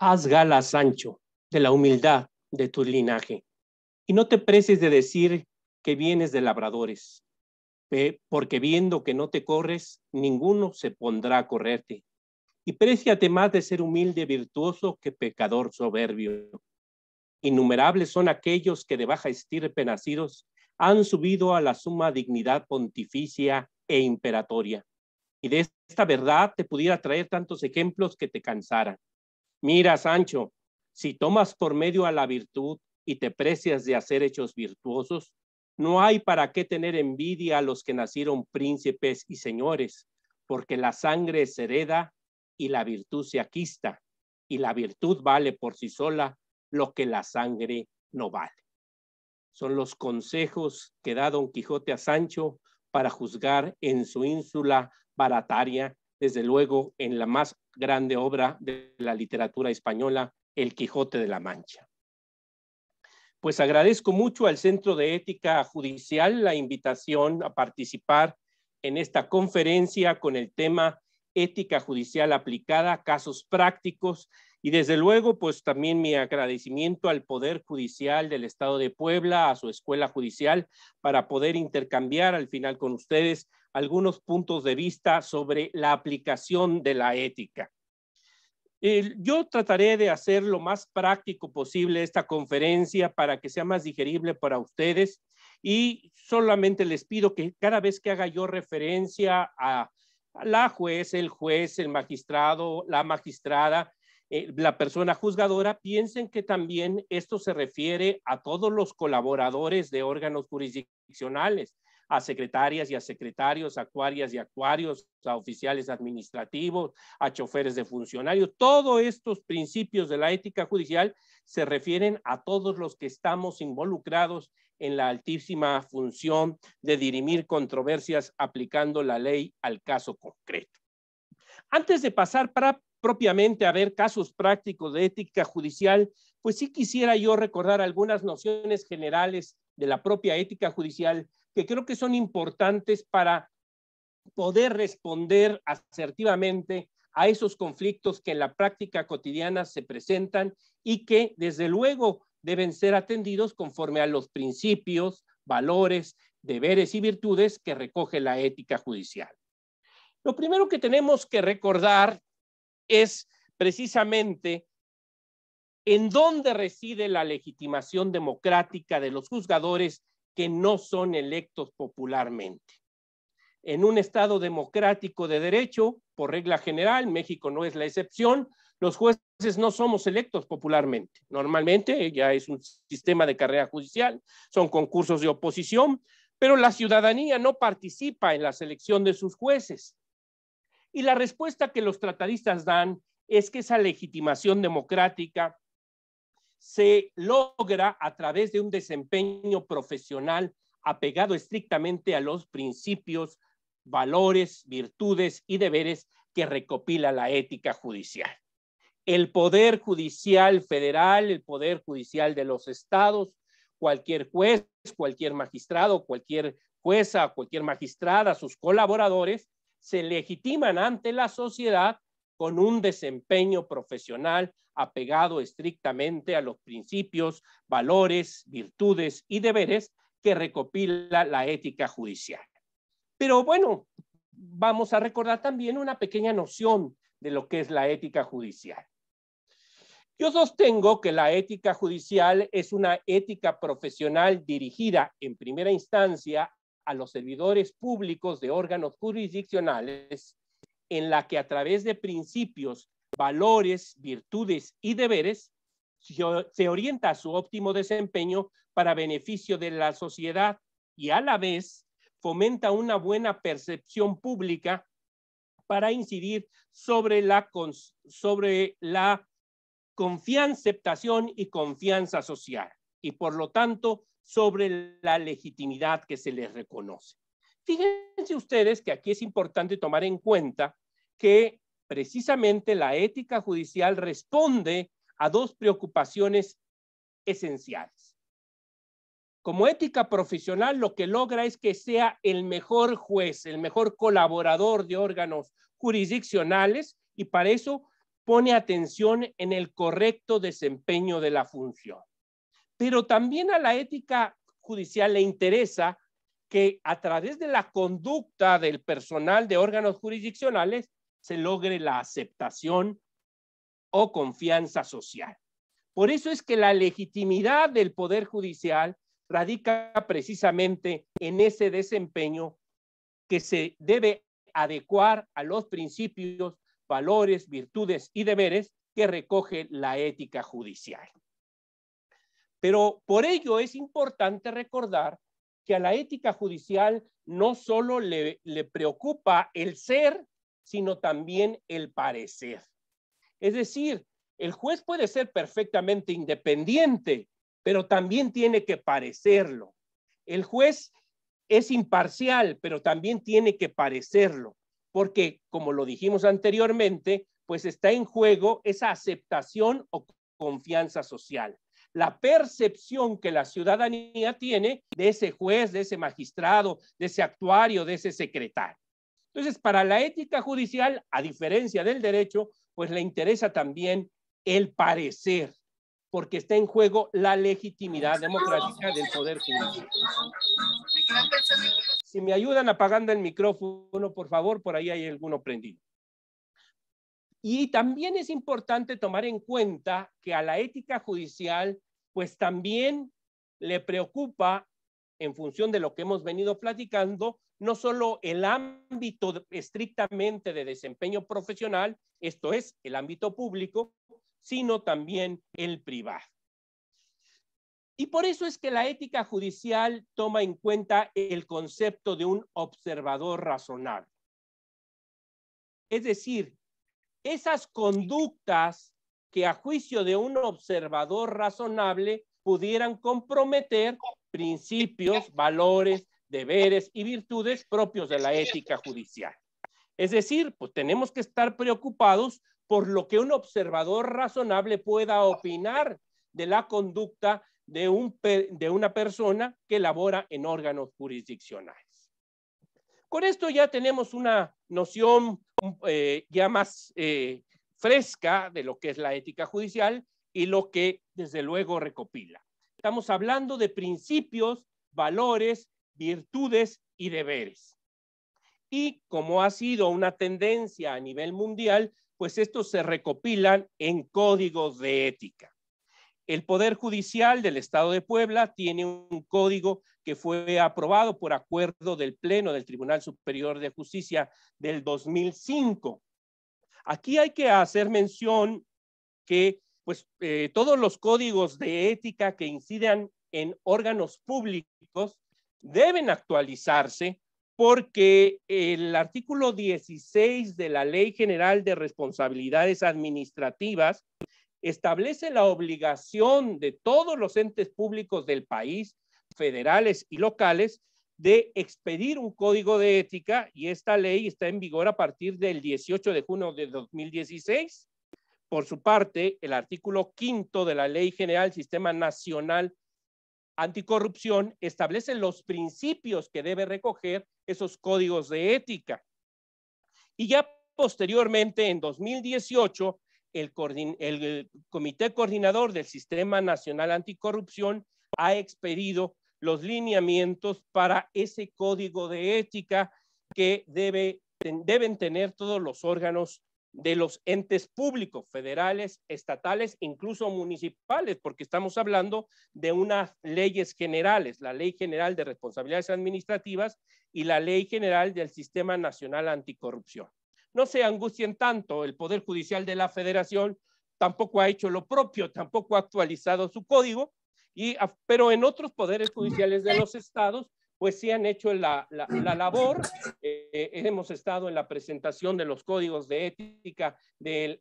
haz gala, Sancho, de la humildad de tu linaje, y no te preces de decir que vienes de labradores, porque viendo que no te corres, ninguno se pondrá a correrte. Y preciate más de ser humilde, virtuoso, que pecador soberbio. Innumerables son aquellos que de baja estirpe nacidos han subido a la suma dignidad pontificia e imperatoria. Y de esta verdad te pudiera traer tantos ejemplos que te cansaran Mira, Sancho, si tomas por medio a la virtud y te precias de hacer hechos virtuosos, no hay para qué tener envidia a los que nacieron príncipes y señores, porque la sangre se hereda y la virtud se aquista, y la virtud vale por sí sola lo que la sangre no vale. Son los consejos que da don Quijote a Sancho para juzgar en su ínsula barataria desde luego en la más grande obra de la literatura española, El Quijote de la Mancha. Pues agradezco mucho al Centro de Ética Judicial la invitación a participar en esta conferencia con el tema Ética Judicial aplicada, casos prácticos y desde luego pues también mi agradecimiento al Poder Judicial del Estado de Puebla, a su Escuela Judicial, para poder intercambiar al final con ustedes algunos puntos de vista sobre la aplicación de la ética. yo trataré de hacer lo más práctico posible esta conferencia para que sea más digerible para ustedes y solamente les pido que cada vez que haga yo referencia a, la juez, el juez, el magistrado, la magistrada, eh, la persona juzgadora, piensen que también esto se refiere a todos los colaboradores de órganos jurisdiccionales a secretarias y a secretarios, actuarias y actuarios, a oficiales administrativos, a choferes de funcionarios. Todos estos principios de la ética judicial se refieren a todos los que estamos involucrados en la altísima función de dirimir controversias aplicando la ley al caso concreto. Antes de pasar para propiamente a ver casos prácticos de ética judicial, pues sí quisiera yo recordar algunas nociones generales de la propia ética judicial, que creo que son importantes para poder responder asertivamente a esos conflictos que en la práctica cotidiana se presentan y que desde luego deben ser atendidos conforme a los principios, valores, deberes y virtudes que recoge la ética judicial. Lo primero que tenemos que recordar es precisamente en dónde reside la legitimación democrática de los juzgadores que no son electos popularmente. En un Estado democrático de derecho, por regla general, México no es la excepción, los jueces no somos electos popularmente. Normalmente ya es un sistema de carrera judicial, son concursos de oposición, pero la ciudadanía no participa en la selección de sus jueces. Y la respuesta que los tratadistas dan es que esa legitimación democrática se logra a través de un desempeño profesional apegado estrictamente a los principios, valores, virtudes y deberes que recopila la ética judicial. El Poder Judicial Federal, el Poder Judicial de los Estados, cualquier juez, cualquier magistrado, cualquier jueza, cualquier magistrada, sus colaboradores, se legitiman ante la sociedad con un desempeño profesional apegado estrictamente a los principios, valores, virtudes y deberes que recopila la ética judicial. Pero bueno, vamos a recordar también una pequeña noción de lo que es la ética judicial. Yo sostengo que la ética judicial es una ética profesional dirigida en primera instancia a los servidores públicos de órganos jurisdiccionales en la que a través de principios, valores, virtudes y deberes se orienta a su óptimo desempeño para beneficio de la sociedad y a la vez fomenta una buena percepción pública para incidir sobre la, sobre la confianza, aceptación y confianza social y por lo tanto sobre la legitimidad que se les reconoce. Fíjense ustedes que aquí es importante tomar en cuenta que precisamente la ética judicial responde a dos preocupaciones esenciales. Como ética profesional, lo que logra es que sea el mejor juez, el mejor colaborador de órganos jurisdiccionales y para eso pone atención en el correcto desempeño de la función. Pero también a la ética judicial le interesa que a través de la conducta del personal de órganos jurisdiccionales se logre la aceptación o confianza social. Por eso es que la legitimidad del Poder Judicial radica precisamente en ese desempeño que se debe adecuar a los principios, valores, virtudes y deberes que recoge la ética judicial. Pero por ello es importante recordar que a la ética judicial no solo le, preocupa el ser sino también el parecer. Es decir, el juez puede ser perfectamente independiente, pero también tiene que parecerlo. El juez es imparcial, pero también tiene que parecerlo, porque, como lo dijimos anteriormente, pues está en juego esa aceptación o confianza social. La percepción que la ciudadanía tiene de ese juez, de ese magistrado, de ese actuario, de ese secretario. Entonces, para la ética judicial, a diferencia del derecho, pues le interesa también el parecer, porque está en juego la legitimidad democrática del Poder Judicial. Si me ayudan apagando el micrófono, por favor, por ahí hay alguno prendido. Y también es importante tomar en cuenta que a la ética judicial, pues también le preocupa, en función de lo que hemos venido platicando, no solo el ámbito estrictamente de desempeño profesional, esto es el ámbito público, sino también el privado. Y por eso es que la ética judicial toma en cuenta el concepto de un observador razonable. Es decir, esas conductas que a juicio de un observador razonable pudieran comprometer principios, valores, deberes y virtudes propios de la ética judicial. Es decir, pues tenemos que estar preocupados por lo que un observador razonable pueda opinar de la conducta de, un, de una persona que labora en órganos jurisdiccionales. Con esto ya tenemos una noción eh, ya más eh, fresca de lo que es la ética judicial y lo que desde luego recopila. Estamos hablando de principios, valores virtudes y deberes. Y como ha sido una tendencia a nivel mundial, pues estos se recopilan en códigos de ética. El Poder Judicial del Estado de Puebla tiene un código que fue aprobado por acuerdo del Pleno del Tribunal Superior de Justicia del 2005. Aquí hay que hacer mención que pues, eh, todos los códigos de ética que incidan en órganos públicos deben actualizarse porque el artículo 16 de la Ley General de Responsabilidades Administrativas establece la obligación de todos los entes públicos del país, federales y locales, de expedir un código de ética y esta ley está en vigor a partir del 18 de junio de 2016. Por su parte, el artículo quinto de la Ley General Sistema Nacional anticorrupción establece los principios que debe recoger esos códigos de ética. Y ya posteriormente, en 2018, el, Comité Coordinador del Sistema Nacional Anticorrupción ha expedido los lineamientos para ese código de ética que debe, deben tener todos los órganos de los entes públicos, federales, estatales, incluso municipales, porque estamos hablando de unas leyes generales, la Ley General de Responsabilidades Administrativas y la Ley General del Sistema Nacional Anticorrupción. No se angustien tanto, el Poder Judicial de la Federación tampoco ha hecho lo propio, tampoco ha actualizado su código, ah, pero en otros poderes judiciales de los estados pues sí han hecho la, labor. Eh, eh, hemos estado en la presentación de los códigos de ética del,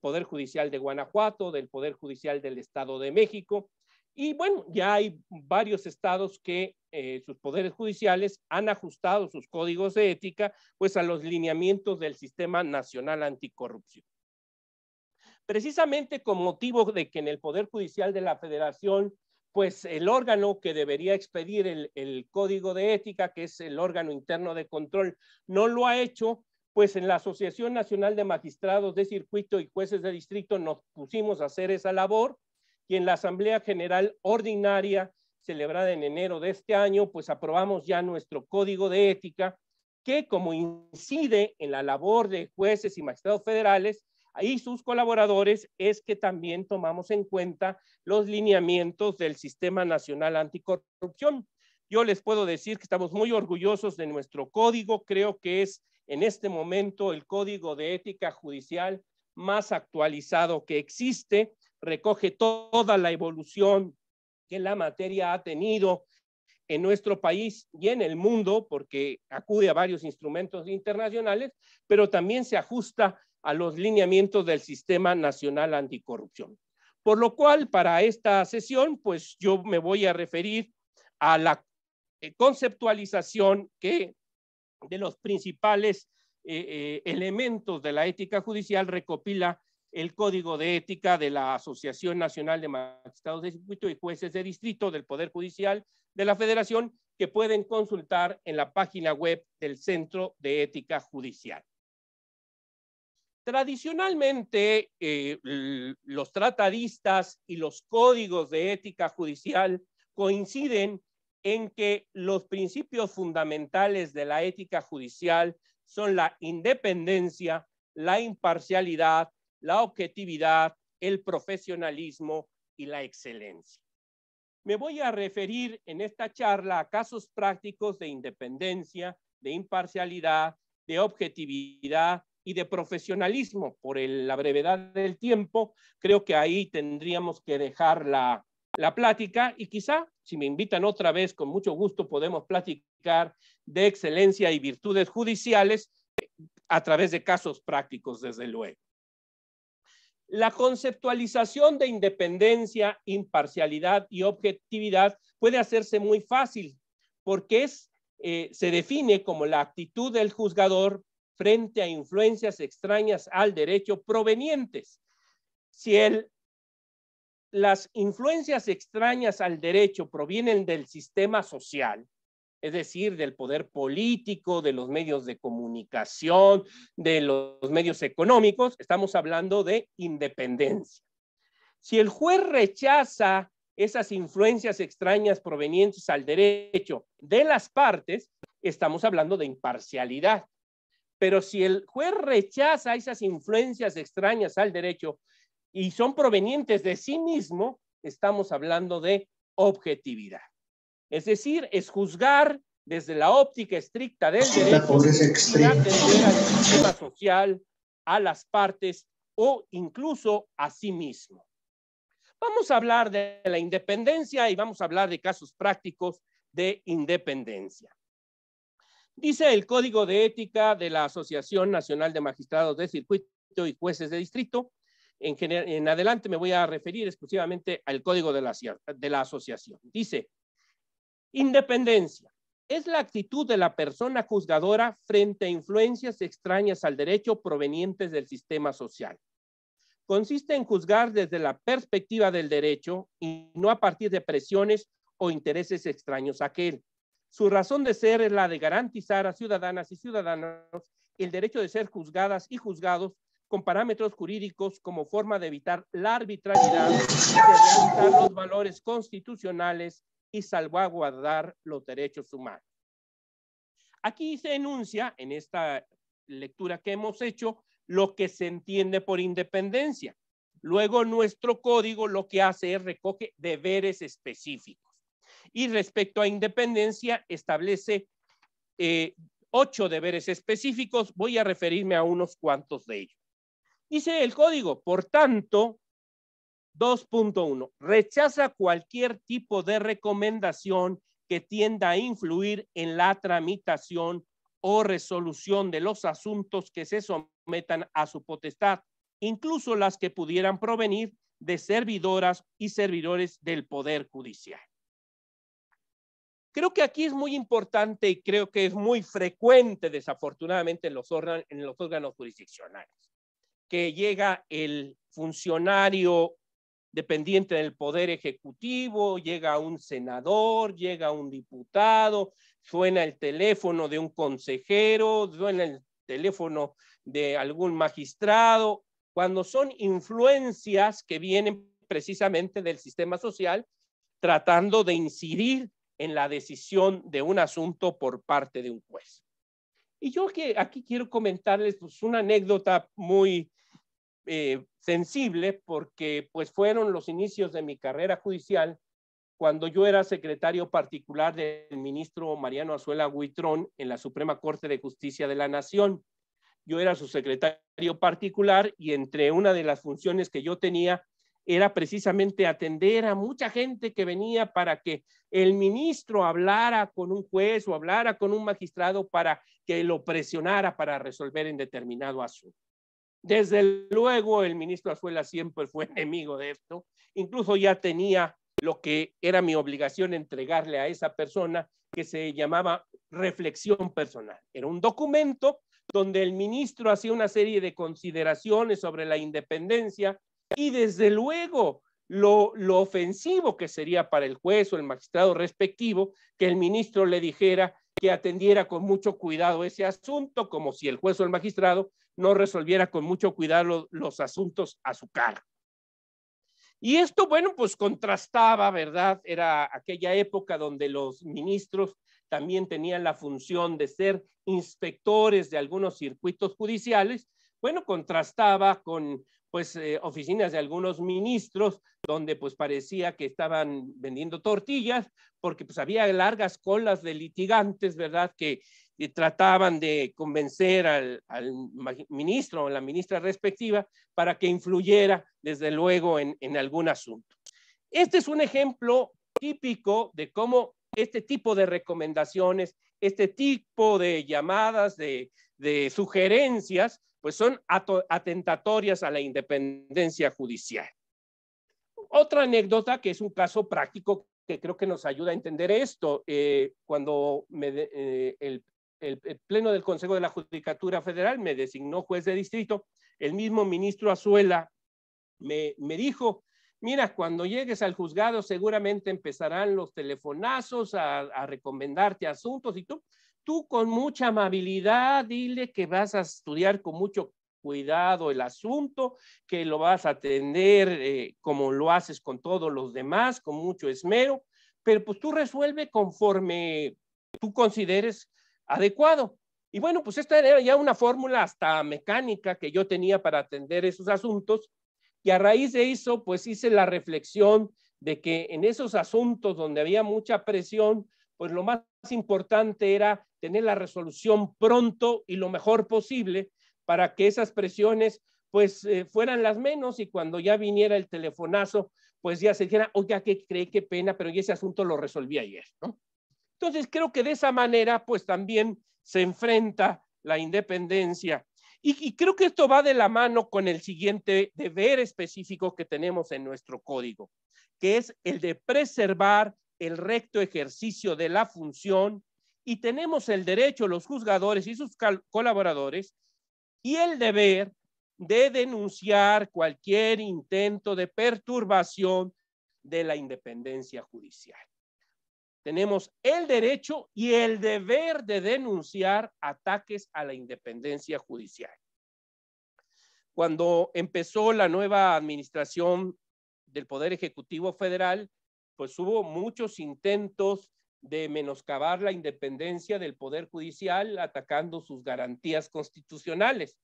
Poder Judicial de Guanajuato, del Poder Judicial del Estado de México. Y bueno, ya hay varios estados que eh, sus poderes judiciales han ajustado sus códigos de ética pues a los lineamientos del sistema nacional anticorrupción. Precisamente con motivo de que en el Poder Judicial de la Federación pues el órgano que debería expedir el, código de ética, que es el órgano interno de control, no lo ha hecho, pues en la Asociación Nacional de Magistrados de Circuito y Jueces de Distrito nos pusimos a hacer esa labor y en la Asamblea General Ordinaria celebrada en enero de este año, pues aprobamos ya nuestro código de ética, que como incide en la labor de jueces y magistrados federales, y sus colaboradores es que también tomamos en cuenta los lineamientos del Sistema Nacional Anticorrupción. Yo les puedo decir que estamos muy orgullosos de nuestro código, creo que es en este momento el código de ética judicial más actualizado que existe, recoge toda la evolución que la materia ha tenido en nuestro país y en el mundo, porque acude a varios instrumentos internacionales, pero también se ajusta a los lineamientos del Sistema Nacional Anticorrupción. Por lo cual, para esta sesión, pues yo me voy a referir a la eh, conceptualización que de los principales eh, eh, elementos de la ética judicial recopila el Código de Ética de la Asociación Nacional de Magistrados de Circuito y Jueces de Distrito del Poder Judicial de la Federación que pueden consultar en la página web del Centro de Ética Judicial. Tradicionalmente, eh, los tratadistas y los códigos de ética judicial coinciden en que los principios fundamentales de la ética judicial son la independencia, la imparcialidad, la objetividad, el profesionalismo y la excelencia. Me voy a referir en esta charla a casos prácticos de independencia, de imparcialidad, de objetividad y de profesionalismo. Por la brevedad del tiempo, creo que ahí tendríamos que dejar la, plática y quizá, si me invitan otra vez, con mucho gusto podemos platicar de excelencia y virtudes judiciales eh, a través de casos prácticos, desde luego. La conceptualización de independencia, imparcialidad y objetividad puede hacerse muy fácil porque es, eh, se define como la actitud del juzgador frente a influencias extrañas al derecho provenientes. Si el, las influencias extrañas al derecho provienen del sistema social, es decir, del poder político, de los medios de comunicación, de los medios económicos, estamos hablando de independencia. Si el juez rechaza esas influencias extrañas provenientes al derecho de las partes, estamos hablando de imparcialidad. Pero si el juez rechaza esas influencias extrañas al derecho y son provenientes de sí mismo, estamos hablando de objetividad. Es decir, es juzgar desde la óptica estricta del derecho, atender al sistema social, a las partes o incluso a sí mismo. Vamos a hablar de la independencia y vamos a hablar de casos prácticos de independencia. Dice el Código de Ética de la Asociación Nacional de Magistrados de Circuito y Jueces de Distrito. En, adelante me voy a referir exclusivamente al Código de la Asociación. Dice, independencia es la actitud de la persona juzgadora frente a influencias extrañas al derecho provenientes del sistema social. Consiste en juzgar desde la perspectiva del derecho y no a partir de presiones o intereses extraños a aquel. Su razón de ser es la de garantizar a ciudadanas y ciudadanos el derecho de ser juzgadas y juzgados con parámetros jurídicos como forma de evitar la arbitrariedad, de garantizar los valores constitucionales y salvaguardar los derechos humanos. Aquí se enuncia, en esta lectura que hemos hecho, lo que se entiende por independencia. Luego, nuestro código lo que hace es recoge deberes específicos. Y respecto a independencia, establece eh, ocho deberes específicos. Voy a referirme a unos cuantos de ellos. Dice el código, por tanto, 2.1, rechaza cualquier tipo de recomendación que tienda a influir en la tramitación o resolución de los asuntos que se sometan a su potestad, incluso las que pudieran provenir de servidoras y servidores del Poder Judicial. Creo que aquí es muy importante y creo que es muy frecuente, desafortunadamente, en los, órganos, en los órganos jurisdiccionales, que llega el funcionario dependiente del poder ejecutivo, llega un senador, llega un diputado, suena el teléfono de un consejero, suena el teléfono de algún magistrado, cuando son influencias que vienen precisamente del sistema social tratando de incidir en la decisión de un asunto por parte de un juez. Y yo aquí quiero comentarles pues, una anécdota muy eh, sensible porque pues fueron los inicios de mi carrera judicial cuando yo era secretario particular del ministro Mariano Azuela Huitrón en la Suprema Corte de Justicia de la Nación. Yo era su secretario particular y entre una de las funciones que yo tenía era precisamente atender a mucha gente que venía para que el ministro hablara con un juez o hablara con un magistrado para que lo presionara para resolver en determinado asunto. Desde luego, el ministro Azuela siempre fue enemigo de esto. Incluso ya tenía lo que era mi obligación entregarle a esa persona que se llamaba reflexión personal. Era un documento donde el ministro hacía una serie de consideraciones sobre la independencia, y desde luego lo, lo, ofensivo que sería para el juez o el magistrado respectivo que el ministro le dijera que atendiera con mucho cuidado ese asunto, como si el juez o el magistrado no resolviera con mucho cuidado los asuntos a su cargo. Y esto, bueno, pues contrastaba, ¿verdad? Era aquella época donde los ministros también tenían la función de ser inspectores de algunos circuitos judiciales, bueno, contrastaba con pues eh, oficinas de algunos ministros donde pues parecía que estaban vendiendo tortillas porque pues había largas colas de litigantes, ¿verdad? Que trataban de convencer al, ministro o la ministra respectiva para que influyera desde luego en, algún asunto. Este es un ejemplo típico de cómo este tipo de recomendaciones, este tipo de llamadas, de sugerencias, pues son atentatorias a la independencia judicial. Otra anécdota que es un caso práctico que creo que nos ayuda a entender esto. Eh, cuando eh, el, Pleno del Consejo de la Judicatura Federal me designó juez de distrito, el mismo ministro Azuela me, dijo, mira, cuando llegues al juzgado seguramente empezarán los telefonazos a recomendarte asuntos y tú, tú con mucha amabilidad dile que vas a estudiar con mucho cuidado el asunto, que lo vas a atender eh, como lo haces con todos los demás, con mucho esmero, pero pues tú resuelve conforme tú consideres adecuado. Y bueno, pues esta era ya una fórmula hasta mecánica que yo tenía para atender esos asuntos y a raíz de eso, pues hice la reflexión de que en esos asuntos donde había mucha presión, pues lo más importante era tener la resolución pronto y lo mejor posible para que esas presiones pues eh, fueran las menos y cuando ya viniera el telefonazo, pues ya se dijera, oiga, ¿qué cree? Qué pena, pero ese asunto lo resolví ayer, ¿no? Entonces creo que de esa manera pues también se enfrenta la independencia. y creo que esto va de la mano con el siguiente deber específico que tenemos en nuestro código, que es el de preservar el recto ejercicio de la función y tenemos el derecho, los juzgadores y sus colaboradores, y el deber de denunciar cualquier intento de perturbación de la independencia judicial. Tenemos el derecho y el deber de denunciar ataques a la independencia judicial. Cuando empezó la nueva administración del Poder Ejecutivo Federal, pues hubo muchos intentos de menoscabar la independencia del Poder Judicial atacando sus garantías constitucionales.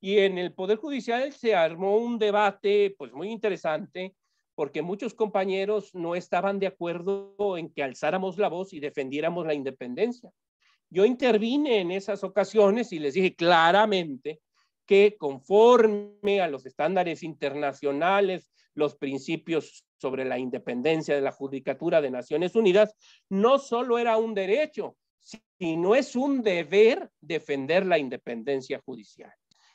Y en el Poder Judicial se armó un debate pues muy interesante porque muchos compañeros no estaban de acuerdo en que alzáramos la voz y defendiéramos la independencia. Yo intervine en esas ocasiones y les dije claramente que conforme a los estándares internacionales, los principios sobre la independencia de la Judicatura de Naciones Unidas, no solo era un derecho, sino es un deber defender la independencia judicial.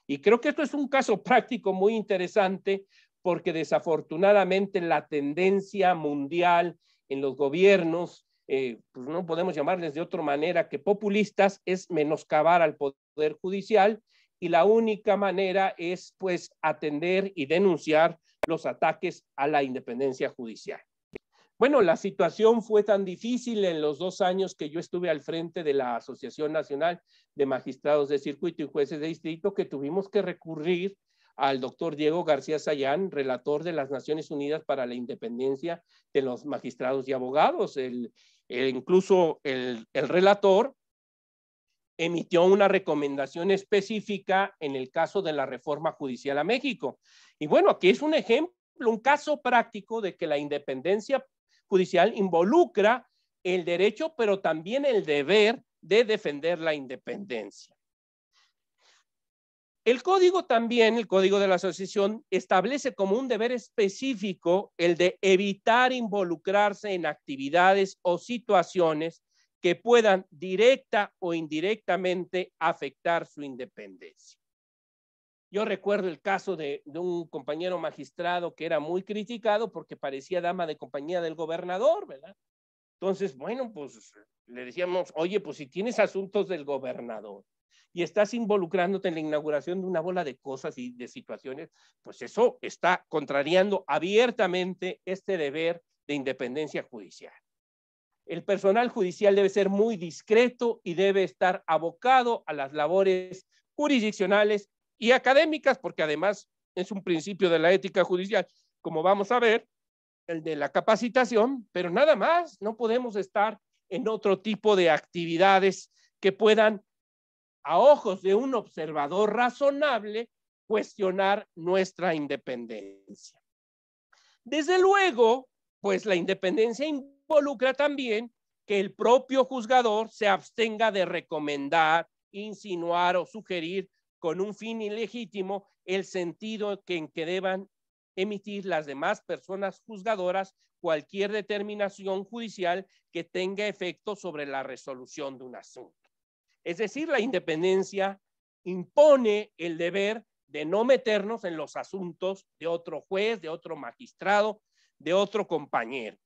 Y creo que esto es un caso práctico muy interesante porque desafortunadamente la tendencia mundial en los gobiernos, eh, pues no podemos llamarles de otra manera que populistas, es menoscabar al poder judicial y la única manera es pues atender y denunciar los ataques a la independencia judicial. Bueno, la situación fue tan difícil en los dos años que yo estuve al frente de la Asociación Nacional de Magistrados de Circuito y Jueces de Distrito que tuvimos que recurrir al doctor Diego García Sayán, relator de las Naciones Unidas para la Independencia de los Magistrados y Abogados. El, incluso el relator emitió una recomendación específica en el caso de la reforma judicial a México. Y bueno, aquí es un ejemplo, un caso práctico de que la independencia judicial involucra el derecho, pero también el deber de defender la independencia. El código también, el código de la asociación, establece como un deber específico el de evitar involucrarse en actividades o situaciones que puedan directa o indirectamente afectar su independencia. Yo recuerdo el caso de, un compañero magistrado que era muy criticado porque parecía dama de compañía del gobernador, ¿verdad? Entonces, bueno, pues le decíamos, oye, pues si tienes asuntos del gobernador y estás involucrándote en la inauguración de una bola de cosas y de situaciones, pues eso está contrariando abiertamente este deber de independencia judicial. El personal judicial debe ser muy discreto y debe estar abocado a las labores jurisdiccionales y académicas, porque además es un principio de la ética judicial, como vamos a ver, el de la capacitación, pero nada más, no podemos estar en otro tipo de actividades que puedan, a ojos de un observador razonable, cuestionar nuestra independencia. Desde luego, pues la independencia involucra también que el propio juzgador se abstenga de recomendar, insinuar o sugerir con un fin ilegítimo el sentido en que deban emitir las demás personas juzgadoras cualquier determinación judicial que tenga efecto sobre la resolución de un asunto. Es decir, la independencia impone el deber de no meternos en los asuntos de otro juez, de otro magistrado, de otro compañero.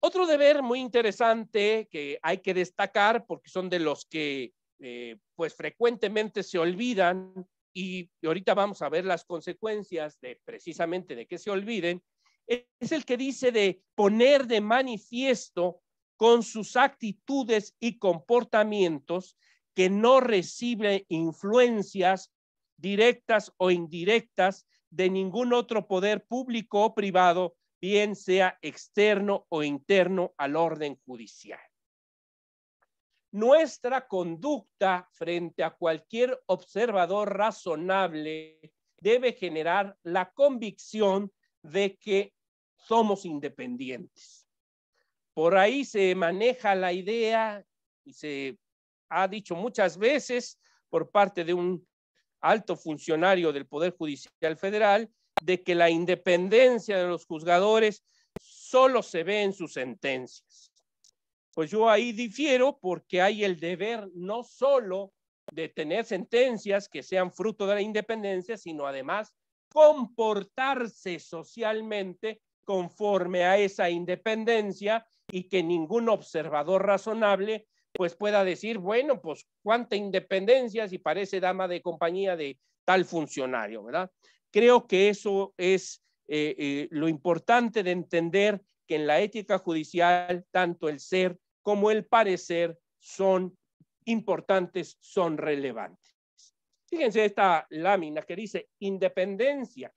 Otro deber muy interesante que hay que destacar, porque son de los que eh, pues frecuentemente se olvidan y ahorita vamos a ver las consecuencias de precisamente de que se olviden, es el que dice de poner de manifiesto con sus actitudes y comportamientos que no reciben influencias directas o indirectas de ningún otro poder público o privado bien sea externo o interno al orden judicial. Nuestra conducta frente a cualquier observador razonable debe generar la convicción de que somos independientes. Por ahí se maneja la idea y se ha dicho muchas veces por parte de un alto funcionario del Poder Judicial Federal de que la independencia de los juzgadores solo se ve en sus sentencias. Pues yo ahí difiero porque hay el deber no solo de tener sentencias que sean fruto de la independencia, sino además comportarse socialmente conforme a esa independencia y que ningún observador razonable pues pueda decir, bueno, pues cuánta independencia si parece dama de compañía de tal funcionario, ¿verdad? Creo que eso es eh, eh, lo importante de entender que en la ética judicial tanto el ser como el parecer son importantes, son relevantes. Fíjense esta lámina que dice independencia.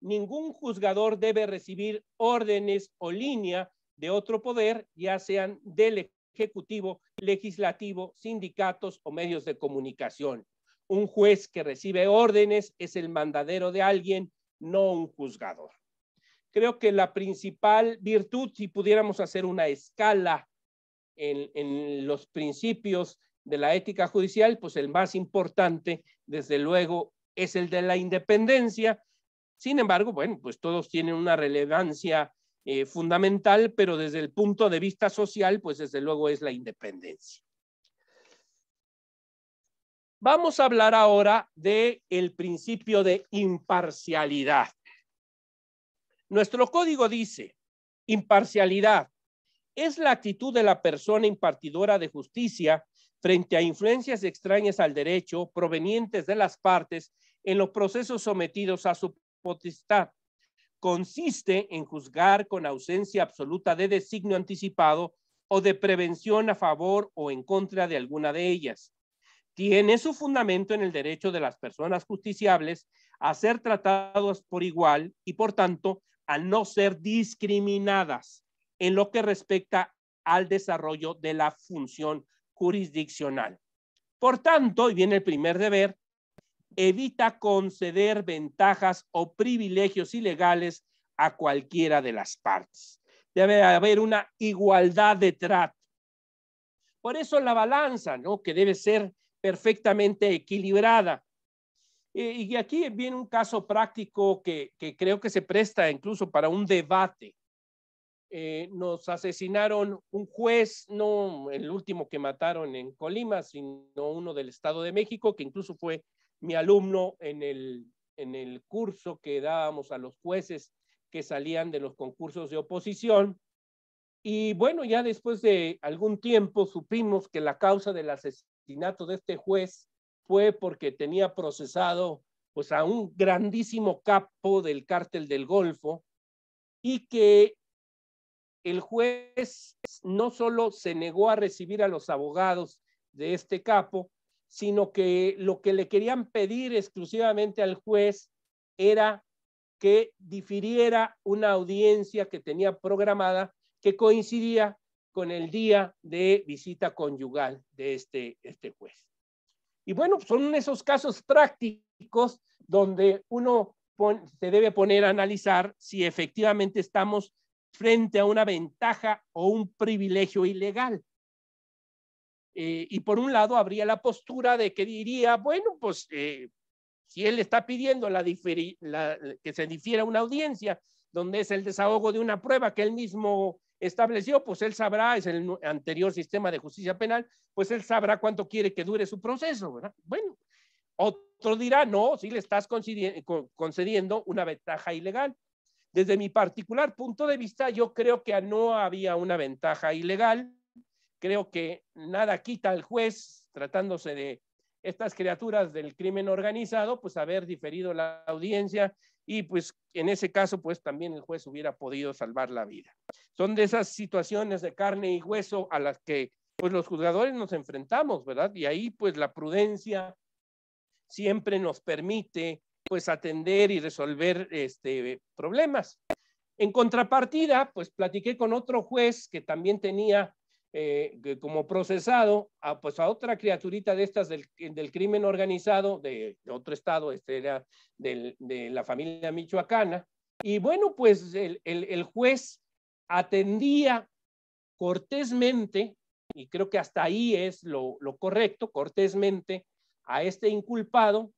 Ningún juzgador debe recibir órdenes o línea de otro poder, ya sean del Ejecutivo, Legislativo, sindicatos o medios de comunicación. Un juez que recibe órdenes es el mandadero de alguien, no un juzgador. Creo que la principal virtud, si pudiéramos hacer una escala en, los principios de la ética judicial, pues el más importante, desde luego, es el de la independencia. Sin embargo, bueno, pues todos tienen una relevancia eh, fundamental, pero desde el punto de vista social, pues desde luego es la independencia. Vamos a hablar ahora de el principio de imparcialidad. Nuestro código dice, imparcialidad es la actitud de la persona impartidora de justicia frente a influencias extrañas al derecho provenientes de las partes en los procesos sometidos a su potestad. Consiste en juzgar con ausencia absoluta de designio anticipado o de prevención a favor o en contra de alguna de ellas tiene su fundamento en el derecho de las personas justiciables a ser tratadas por igual y, por tanto, a no ser discriminadas en lo que respecta al desarrollo de la función jurisdiccional. Por tanto, y viene el primer deber, evita conceder ventajas o privilegios ilegales a cualquiera de las partes. Debe haber una igualdad de trato. Por eso la balanza, ¿no? Que debe ser perfectamente equilibrada. Eh, y aquí viene un caso práctico que, que creo que se presta incluso para un debate. Eh, nos asesinaron un juez, no el último que mataron en Colima, sino uno del Estado de México, que incluso fue mi alumno en el, en el curso que dábamos a los jueces que salían de los concursos de oposición. Y bueno, ya después de algún tiempo supimos que la causa del asesinato de este juez fue porque tenía procesado pues a un grandísimo capo del cártel del Golfo y que el juez no solo se negó a recibir a los abogados de este capo, sino que lo que le querían pedir exclusivamente al juez era que difiriera una audiencia que tenía programada que coincidía con el día de visita conyugal de este, este, juez. Y bueno, son esos casos prácticos donde uno se debe poner a analizar si efectivamente estamos frente a una ventaja o un privilegio ilegal. Eh, y por un lado habría la postura de que diría, bueno, pues eh, si él está pidiendo que se difiera una audiencia donde es el desahogo de una prueba que él mismo estableció, pues él sabrá, es el anterior sistema de justicia penal, pues él sabrá cuánto quiere que dure su proceso, ¿verdad? Bueno, otro dirá, no, si le estás concediendo una ventaja ilegal. Desde mi particular punto de vista, yo creo que no había una ventaja ilegal. Creo que nada quita al juez, tratándose de estas criaturas del crimen organizado, pues haber diferido la audiencia y pues en ese caso pues también el juez hubiera podido salvar la vida. Son de esas situaciones de carne y hueso a las que pues los juzgadores nos enfrentamos, ¿verdad? Y ahí pues la prudencia siempre nos permite pues atender y resolver este problemas. En contrapartida, pues platiqué con otro juez que también tenía eh, como procesado a, pues a otra criaturita de estas del, crimen organizado de, otro estado, este era de la familia michoacana. Y bueno, pues el, juez atendía cortésmente, y creo que hasta ahí es lo, correcto, cortésmente, a este inculpado,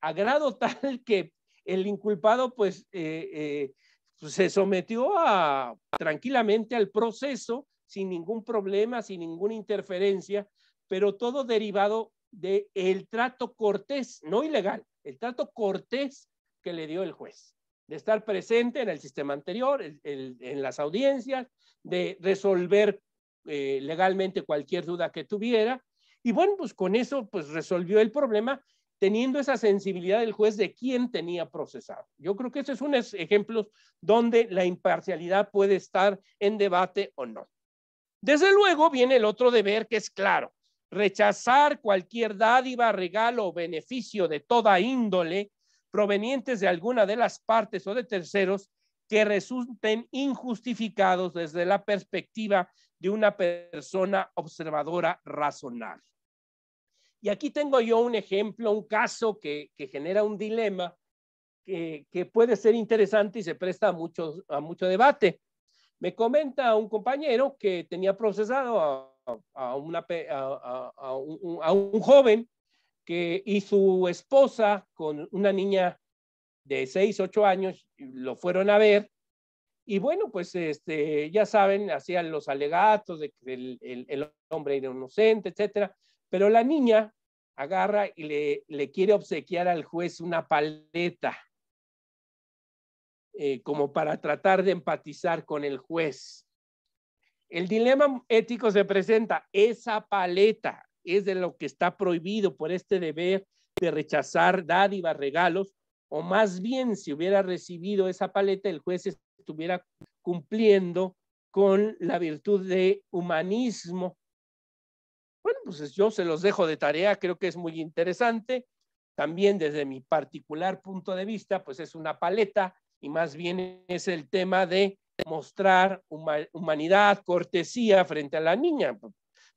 a grado tal que el inculpado pues, eh, eh, pues se sometió a, tranquilamente al proceso sin ningún problema, sin ninguna interferencia, pero todo derivado del trato cortés, no ilegal, el trato cortés que le dio el juez, de estar presente en el sistema anterior, en las audiencias, de resolver eh, legalmente cualquier duda que tuviera. Y bueno, pues con eso pues resolvió el problema teniendo esa sensibilidad del juez de quién tenía procesado. Yo creo que ese es un ejemplo donde la imparcialidad puede estar en debate o no. Desde luego viene el otro deber que es claro, rechazar cualquier dádiva, regalo o beneficio de toda índole provenientes de alguna de las partes o de terceros que resulten injustificados desde la perspectiva de una persona observadora razonable. Y aquí tengo yo un ejemplo, un caso que, genera un dilema que, puede ser interesante y se presta mucho, a mucho debate. Me comenta un compañero que tenía procesado a, un, joven que, y su esposa con una niña de 6, 8 años lo fueron a ver. Y bueno, pues este, ya saben, hacían los alegatos de que el, hombre era inocente, etcétera. Pero la niña agarra y le, le quiere obsequiar al juez una paleta eh, como para tratar de empatizar con el juez. El dilema ético se presenta, esa paleta es de lo que está prohibido por este deber de rechazar dádivas, regalos, o más bien si hubiera recibido esa paleta, el juez estuviera cumpliendo con la virtud de humanismo. Bueno, pues yo se los dejo de tarea, creo que es muy interesante. También desde mi particular punto de vista, pues es una paleta y más bien es el tema de mostrar humanidad, cortesía frente a la niña.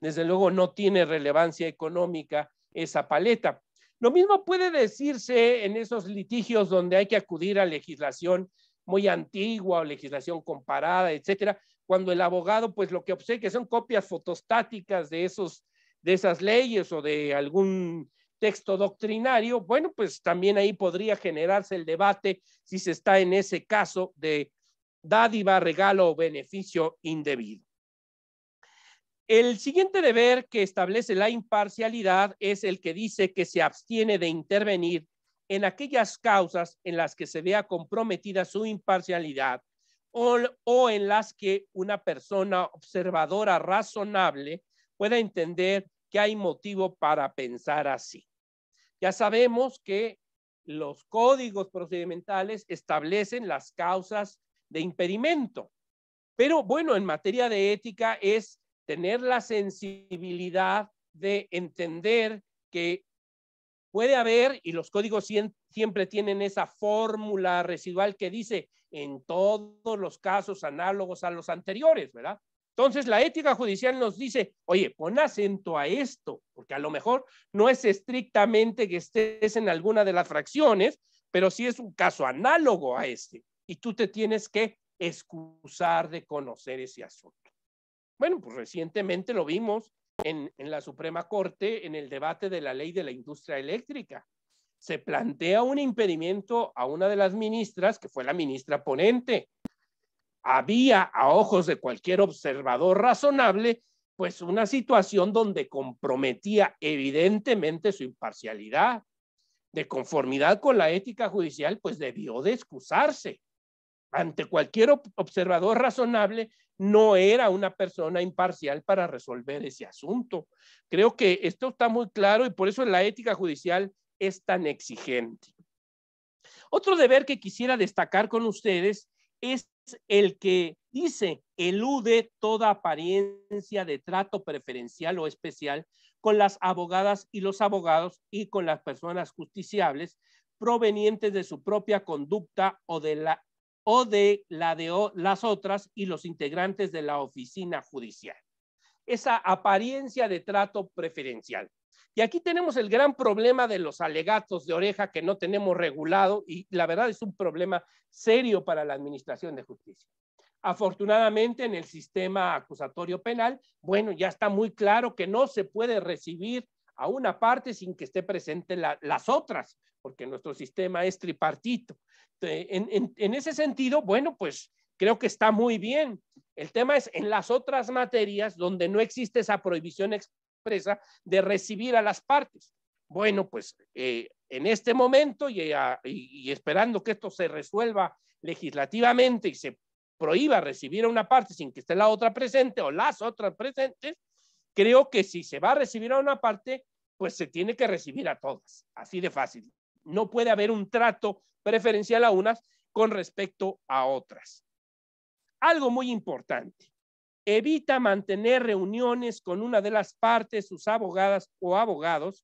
Desde luego no tiene relevancia económica esa paleta. Lo mismo puede decirse en esos litigios donde hay que acudir a legislación muy antigua o legislación comparada, etcétera, cuando el abogado pues lo que obsequia son copias fotostáticas de esos de esas leyes o de algún texto doctrinario, bueno, pues también ahí podría generarse el debate si se está en ese caso de dádiva, regalo o beneficio indebido. El siguiente deber que establece la imparcialidad es el que dice que se abstiene de intervenir en aquellas causas en las que se vea comprometida su imparcialidad o, o en las que una persona observadora razonable pueda entender que hay motivo para pensar así. Ya sabemos que los códigos procedimentales establecen las causas de impedimento. Pero bueno, en materia de ética es tener la sensibilidad de entender que puede haber, y los códigos siempre tienen esa fórmula residual que dice en todos los casos análogos a los anteriores, ¿verdad? Entonces, la ética judicial nos dice, oye, pon acento a esto, porque a lo mejor no es estrictamente que estés en alguna de las fracciones, pero sí es un caso análogo a este. Y tú te tienes que excusar de conocer ese asunto. Bueno, pues recientemente lo vimos en, la Suprema Corte en el debate de la ley de la industria eléctrica. Se plantea un impedimento a una de las ministras, que fue la ministra ponente, había a ojos de cualquier observador razonable, pues una situación donde comprometía evidentemente su imparcialidad. De conformidad con la ética judicial, pues debió de excusarse. Ante cualquier observador razonable, no era una persona imparcial para resolver ese asunto. Creo que esto está muy claro y por eso la ética judicial es tan exigente. Otro deber que quisiera destacar con ustedes es el que dice, elude toda apariencia de trato preferencial o especial con las abogadas y los abogados y con las personas justiciables provenientes de su propia conducta o de la o de las otras y los integrantes de la oficina judicial. Esa apariencia de trato preferencial. Y aquí tenemos el gran problema de los alegatos de oreja que no tenemos regulado y la verdad es un problema serio para la Administración de Justicia. Afortunadamente en el sistema acusatorio penal, bueno, ya está muy claro que no se puede recibir a una parte sin que esté presente las otras, porque nuestro sistema es tripartito. En, en ese sentido, bueno, pues creo que está muy bien. El tema es en las otras materias donde no existe esa prohibición de recibir a las partes. Bueno, pues eh, en este momento ah, y esperando que esto se resuelva legislativamente y se prohíba recibir a una parte sin que esté la otra presente o las otras presentes, creo que si se va a recibir a una parte, pues se tiene que recibir a todas, así de fácil. No puede haber un trato preferencial a unas con respecto a otras. Algo muy importante evita mantener reuniones con una de las partes, sus abogadas o abogados,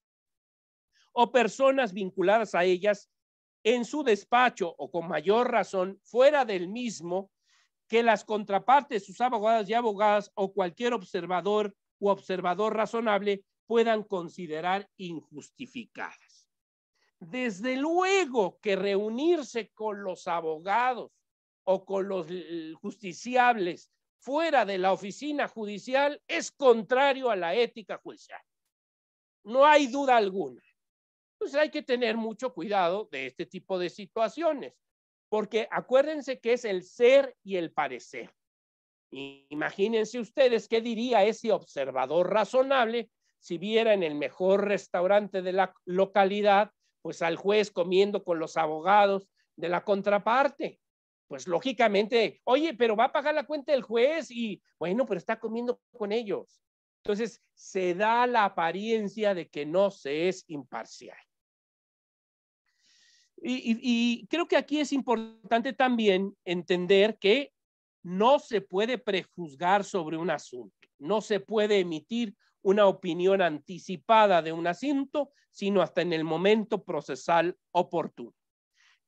o personas vinculadas a ellas en su despacho o con mayor razón fuera del mismo que las contrapartes, sus abogadas y abogadas o cualquier observador o observador razonable puedan considerar injustificadas. Desde luego que reunirse con los abogados o con los eh, justiciables fuera de la oficina judicial es contrario a la ética judicial. No hay duda alguna. Entonces pues hay que tener mucho cuidado de este tipo de situaciones, porque acuérdense que es el ser y el parecer. Imagínense ustedes qué diría ese observador razonable si viera en el mejor restaurante de la localidad, pues al juez comiendo con los abogados de la contraparte pues lógicamente, oye, pero va a pagar la cuenta del juez y bueno, pero está comiendo con ellos. Entonces, se da la apariencia de que no se es imparcial. Y, y, creo que aquí es importante también entender que no se puede prejuzgar sobre un asunto, no se puede emitir una opinión anticipada de un asunto, sino hasta en el momento procesal oportuno.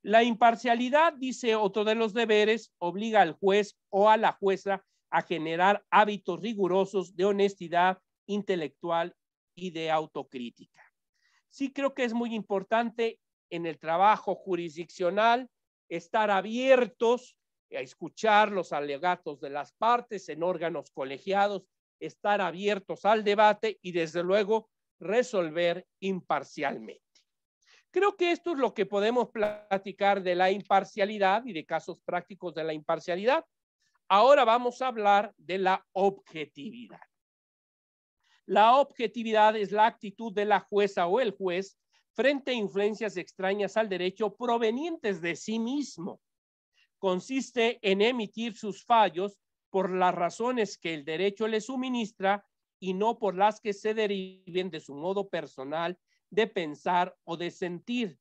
La imparcialidad, dice otro de los deberes, obliga al juez o a la jueza a generar hábitos rigurosos de honestidad intelectual y de autocrítica. Sí creo que es muy importante en el trabajo jurisdiccional estar abiertos a escuchar los alegatos de las partes en órganos colegiados, estar abiertos al debate y desde luego resolver imparcialmente. Creo que esto es lo que podemos platicar de la imparcialidad y de casos prácticos de la imparcialidad. Ahora vamos a hablar de la objetividad. La objetividad es la actitud de la jueza o el juez frente a influencias extrañas al derecho provenientes de sí mismo. Consiste en emitir sus fallos por las razones que el derecho le suministra y no por las que se deriven de su modo personal de pensar o de sentir,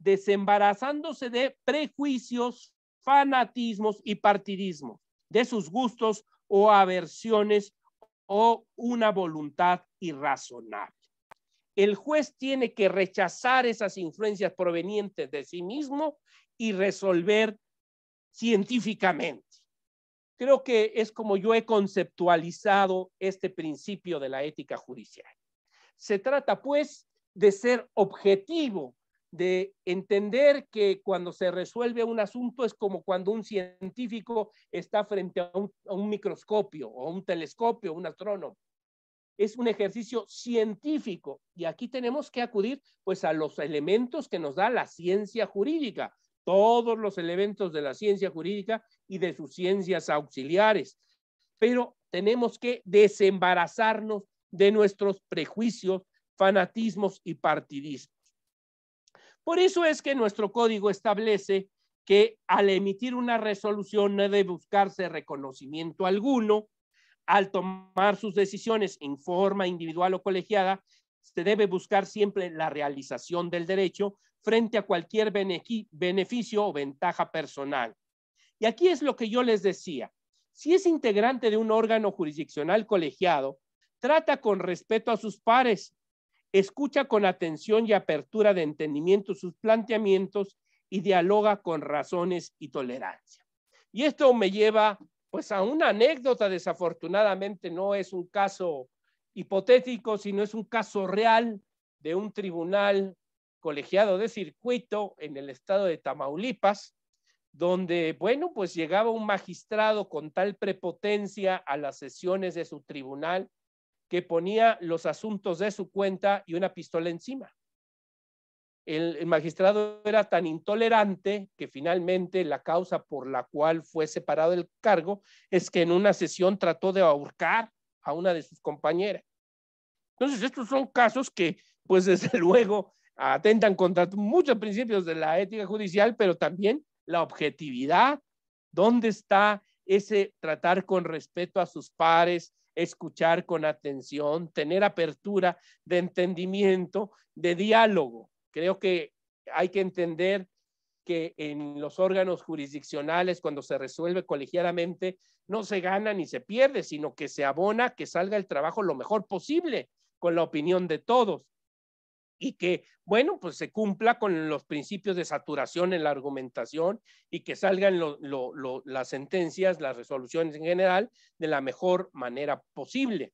desembarazándose de prejuicios, fanatismos y partidismo, de sus gustos o aversiones o una voluntad irrazonable. El juez tiene que rechazar esas influencias provenientes de sí mismo y resolver científicamente. Creo que es como yo he conceptualizado este principio de la ética judicial. Se trata, pues, de ser objetivo, de entender que cuando se resuelve un asunto es como cuando un científico está frente a un, microscopio o un telescopio, un astrónomo. Es un ejercicio científico y aquí tenemos que acudir pues a los elementos que nos da la ciencia jurídica, todos los elementos de la ciencia jurídica y de sus ciencias auxiliares. Pero tenemos que desembarazarnos de nuestros prejuicios, fanatismos y partidismos. Por eso es que nuestro código establece que al emitir una resolución no debe buscarse reconocimiento alguno, al tomar sus decisiones en forma individual o colegiada, se debe buscar siempre la realización del derecho frente a cualquier beneficio o ventaja personal. Y aquí es lo que yo les decía. Si es integrante de un órgano jurisdiccional colegiado, trata con respeto a sus pares, Escucha con atención y apertura de entendimiento sus planteamientos y dialoga con razones y tolerancia. Y esto me lleva pues a una anécdota, desafortunadamente no es un caso hipotético, sino es un caso real de un tribunal colegiado de circuito en el estado de Tamaulipas, donde, bueno, pues llegaba un magistrado con tal prepotencia a las sesiones de su tribunal que ponía los asuntos de su cuenta y una pistola encima. El, magistrado era tan intolerante que finalmente la causa por la cual fue separado del cargo es que en una sesión trató de ahorcar a una de sus compañeras. Entonces, estos son casos que, pues desde luego, atentan contra muchos principios de la ética judicial, pero también la objetividad. ¿Dónde está ese tratar con respeto a sus pares, escuchar con atención, tener apertura de entendimiento, de diálogo. Creo que hay que entender que en los órganos jurisdiccionales, cuando se resuelve colegiadamente, no se gana ni se pierde, sino que se abona, que salga el trabajo lo mejor posible, con la opinión de todos y que, bueno, pues se cumpla con los principios de saturación en la argumentación y que salgan las sentencias, las resoluciones en general, de la mejor manera posible.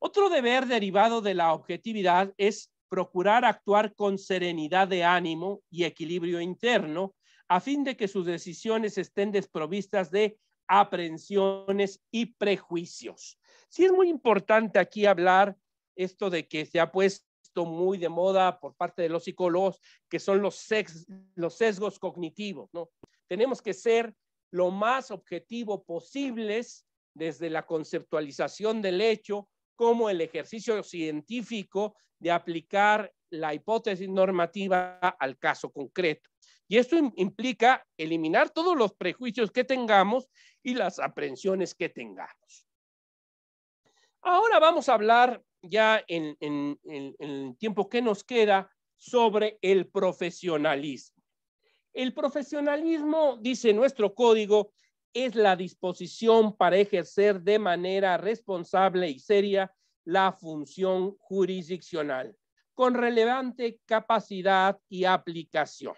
Otro deber derivado de la objetividad es procurar actuar con serenidad de ánimo y equilibrio interno a fin de que sus decisiones estén desprovistas de aprehensiones y prejuicios. Sí es muy importante aquí hablar esto de que se ha puesto muy de moda por parte de los psicólogos, que son los, los sesgos cognitivos. ¿no? Tenemos que ser lo más objetivo posibles desde la conceptualización del hecho como el ejercicio científico de aplicar la hipótesis normativa al caso concreto. Y esto implica eliminar todos los prejuicios que tengamos y las aprensiones que tengamos. Ahora vamos a hablar ya en, el tiempo que nos queda sobre el profesionalismo. El profesionalismo, dice nuestro código, es la disposición para ejercer de manera responsable y seria la función jurisdiccional, con relevante capacidad y aplicación.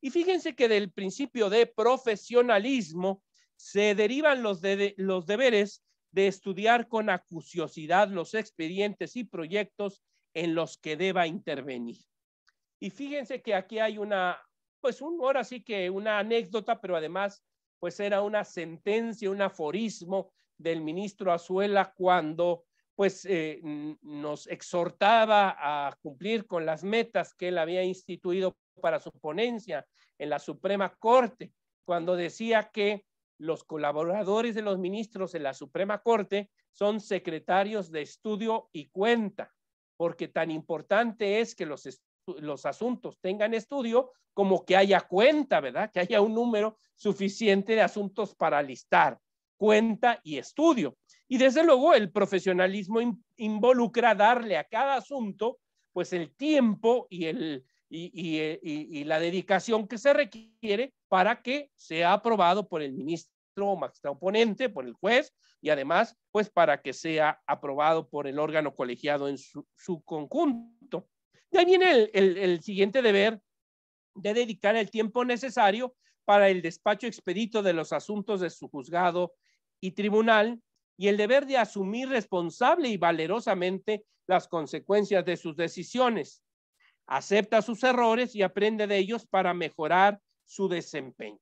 Y fíjense que del principio de profesionalismo se derivan los, de, los deberes de estudiar con acuciosidad los expedientes y proyectos en los que deba intervenir. Y fíjense que aquí hay una, pues un, ahora sí que una anécdota, pero además pues era una sentencia, un aforismo del ministro Azuela cuando pues eh, nos exhortaba a cumplir con las metas que él había instituido para su ponencia en la Suprema Corte, cuando decía que los colaboradores de los ministros en la Suprema Corte son secretarios de estudio y cuenta, porque tan importante es que los, los asuntos tengan estudio como que haya cuenta, ¿verdad? Que haya un número suficiente de asuntos para listar, cuenta y estudio. Y desde luego el profesionalismo involucra darle a cada asunto pues el tiempo y el, eh, y, la dedicación que se requiere para que sea aprobado por el ministro o magistrado ponente, por el juez, y además, pues para que sea aprobado por el órgano colegiado en su, conjunto. y ahí viene el, el siguiente deber de dedicar el tiempo necesario para el despacho expedito de los asuntos de su juzgado y tribunal y el deber de asumir responsable y valerosamente las consecuencias de sus decisiones acepta sus errores y aprende de ellos para mejorar su desempeño.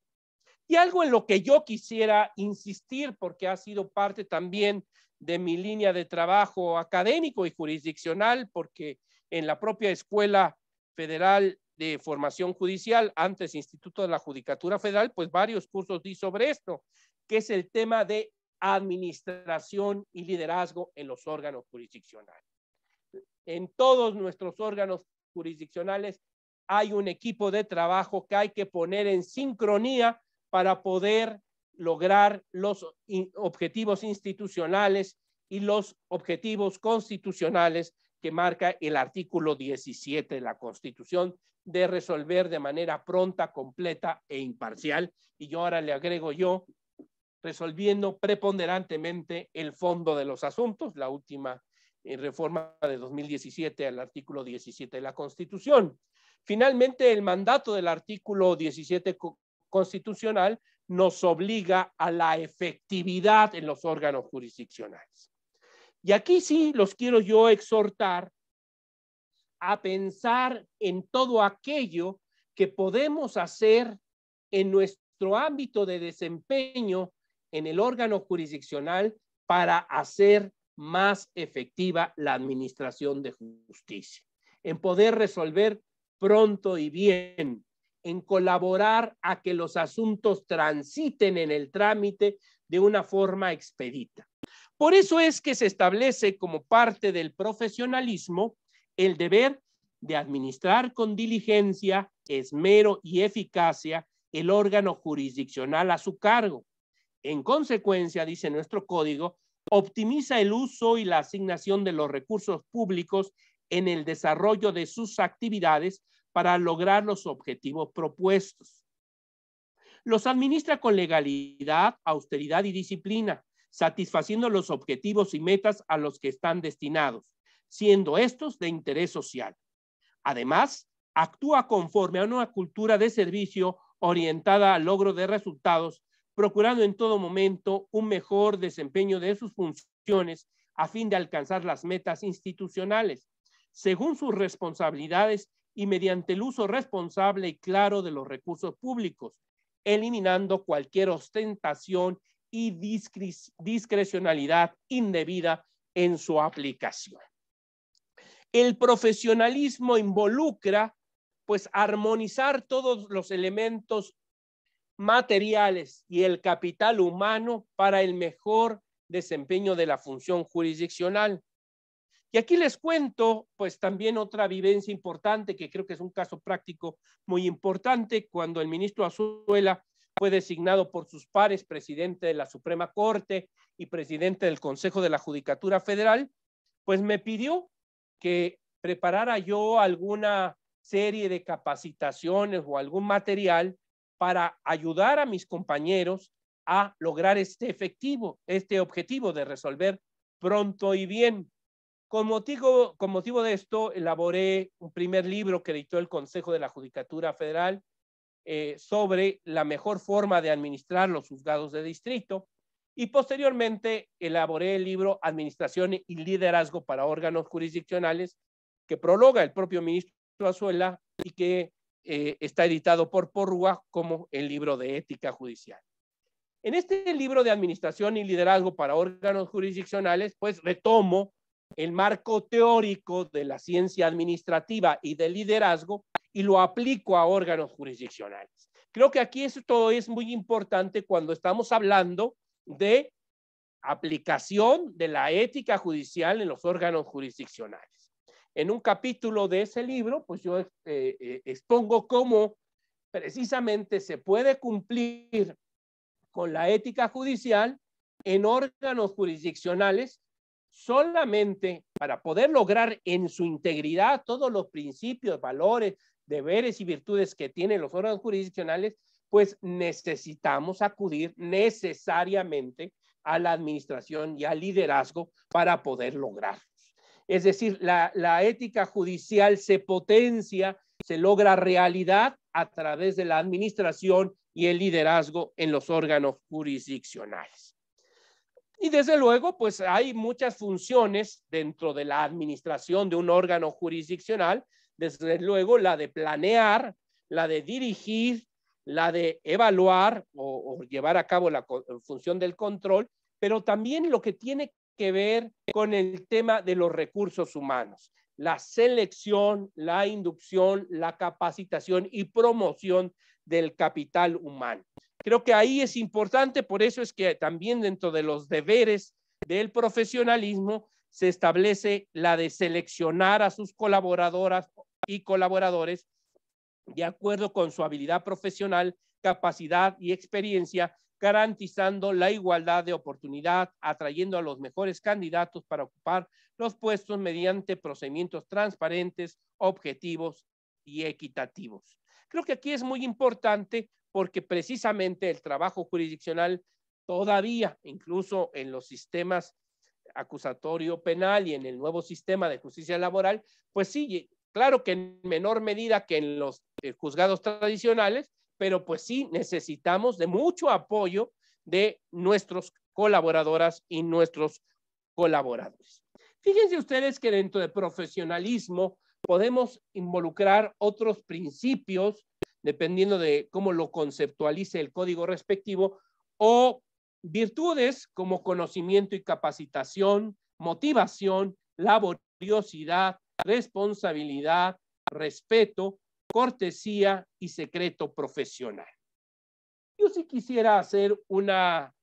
Y algo en lo que yo quisiera insistir, porque ha sido parte también de mi línea de trabajo académico y jurisdiccional, porque en la propia Escuela Federal de Formación Judicial, antes Instituto de la Judicatura Federal, pues varios cursos di sobre esto, que es el tema de administración y liderazgo en los órganos jurisdiccionales. En todos nuestros órganos jurisdiccionales, hay un equipo de trabajo que hay que poner en sincronía para poder lograr los objetivos institucionales y los objetivos constitucionales que marca el artículo 17 de la Constitución de resolver de manera pronta, completa e imparcial. Y yo ahora le agrego yo, resolviendo preponderantemente el fondo de los asuntos, la última en reforma de 2017 al artículo 17 de la Constitución. Finalmente, el mandato del artículo 17 constitucional nos obliga a la efectividad en los órganos jurisdiccionales. Y aquí sí los quiero yo exhortar a pensar en todo aquello que podemos hacer en nuestro ámbito de desempeño en el órgano jurisdiccional para hacer más efectiva la administración de justicia, en poder resolver pronto y bien, en colaborar a que los asuntos transiten en el trámite de una forma expedita. Por eso es que se establece como parte del profesionalismo el deber de administrar con diligencia, esmero y eficacia el órgano jurisdiccional a su cargo. En consecuencia, dice nuestro código, optimiza el uso y la asignación de los recursos públicos en el desarrollo de sus actividades para lograr los objetivos propuestos. Los administra con legalidad, austeridad y disciplina, satisfaciendo los objetivos y metas a los que están destinados, siendo estos de interés social. Además, actúa conforme a una cultura de servicio orientada al logro de resultados procurando en todo momento un mejor desempeño de sus funciones a fin de alcanzar las metas institucionales, según sus responsabilidades y mediante el uso responsable y claro de los recursos públicos, eliminando cualquier ostentación y discrecionalidad indebida en su aplicación. El profesionalismo involucra, pues, armonizar todos los elementos materiales y el capital humano para el mejor desempeño de la función jurisdiccional. Y aquí les cuento, pues también otra vivencia importante, que creo que es un caso práctico muy importante, cuando el ministro Azuela fue designado por sus pares presidente de la Suprema Corte y presidente del Consejo de la Judicatura Federal, pues me pidió que preparara yo alguna serie de capacitaciones o algún material para ayudar a mis compañeros a lograr este efectivo, este objetivo de resolver pronto y bien. Con motivo, con motivo de esto, elaboré un primer libro que editó el Consejo de la Judicatura Federal eh, sobre la mejor forma de administrar los juzgados de distrito y posteriormente elaboré el libro Administración y Liderazgo para órganos jurisdiccionales que prologa el propio ministro Azuela y que eh, está editado por Porrua como el libro de ética judicial. En este libro de administración y liderazgo para órganos jurisdiccionales, pues retomo el marco teórico de la ciencia administrativa y de liderazgo y lo aplico a órganos jurisdiccionales. Creo que aquí esto es muy importante cuando estamos hablando de aplicación de la ética judicial en los órganos jurisdiccionales en un capítulo de ese libro, pues yo este, e, expongo cómo precisamente se puede cumplir con la ética judicial en órganos jurisdiccionales solamente para poder lograr en su integridad todos los principios, valores, deberes y virtudes que tienen los órganos jurisdiccionales, pues necesitamos acudir necesariamente a la administración y al liderazgo para poder lograr. Es decir, la, ética judicial se potencia, se logra realidad a través de la administración y el liderazgo en los órganos jurisdiccionales. Y desde luego, pues hay muchas funciones dentro de la administración de un órgano jurisdiccional, desde luego la de planear, la de dirigir, la de evaluar o, o llevar a cabo la función del control, pero también lo que tiene que ver con el tema de los recursos humanos, la selección, la inducción, la capacitación y promoción del capital humano. Creo que ahí es importante, por eso es que también dentro de los deberes del profesionalismo se establece la de seleccionar a sus colaboradoras y colaboradores de acuerdo con su habilidad profesional, capacidad y experiencia garantizando la igualdad de oportunidad, atrayendo a los mejores candidatos para ocupar los puestos mediante procedimientos transparentes, objetivos y equitativos. Creo que aquí es muy importante porque precisamente el trabajo jurisdiccional todavía, incluso en los sistemas acusatorio penal y en el nuevo sistema de justicia laboral, pues sí, claro que en menor medida que en los eh, juzgados tradicionales, pero pues sí necesitamos de mucho apoyo de nuestros colaboradoras y nuestros colaboradores. Fíjense ustedes que dentro de profesionalismo podemos involucrar otros principios, dependiendo de cómo lo conceptualice el código respectivo, o virtudes como conocimiento y capacitación, motivación, laboriosidad, responsabilidad, respeto, cortesía y secreto profesional. Yo sí quisiera hacer una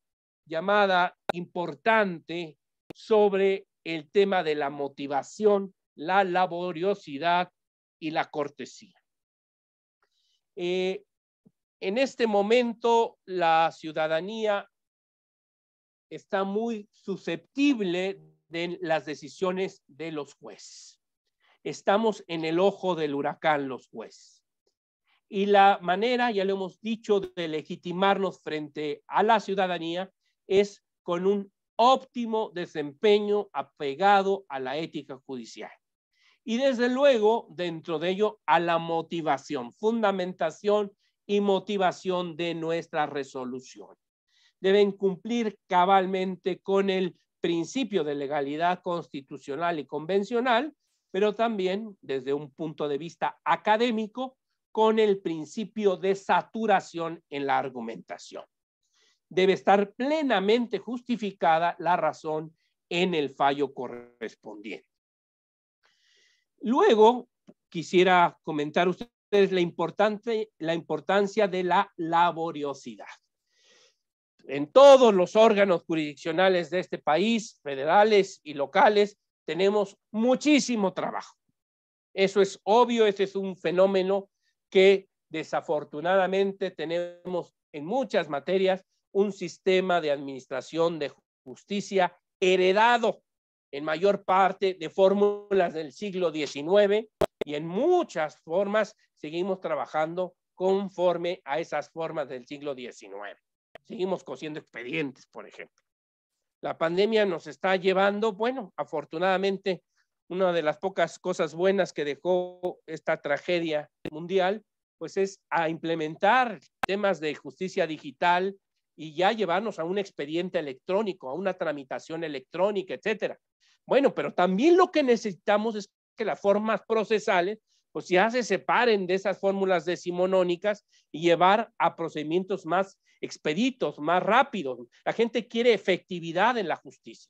llamada importante sobre el tema de la motivación, la laboriosidad y la cortesía. Eh, en este momento, la ciudadanía está muy susceptible de las decisiones de los jueces estamos en el ojo del huracán los jueces. Y la manera, ya lo hemos dicho, de legitimarnos frente a la ciudadanía es con un óptimo desempeño apegado a la ética judicial. Y desde luego, dentro de ello, a la motivación, fundamentación y motivación de nuestra resolución. Deben cumplir cabalmente con el principio de legalidad constitucional y convencional pero también desde un punto de vista académico con el principio de saturación en la argumentación. Debe estar plenamente justificada la razón en el fallo correspondiente. Luego, quisiera comentar ustedes la, la importancia de la laboriosidad. En todos los órganos jurisdiccionales de este país, federales y locales, tenemos muchísimo trabajo. Eso es obvio, ese es un fenómeno que desafortunadamente tenemos en muchas materias un sistema de administración de justicia heredado en mayor parte de fórmulas del siglo XIX y en muchas formas seguimos trabajando conforme a esas formas del siglo XIX. Seguimos cosiendo expedientes, por ejemplo la pandemia nos está llevando, bueno, afortunadamente, una de las pocas cosas buenas que dejó esta tragedia mundial, pues es a implementar temas de justicia digital y ya llevarnos a un expediente electrónico, a una tramitación electrónica, etcétera. Bueno, pero también lo que necesitamos es que las formas procesales pues ya se separen de esas fórmulas decimonónicas y llevar a procedimientos más expeditos, más rápidos. La gente quiere efectividad en la justicia.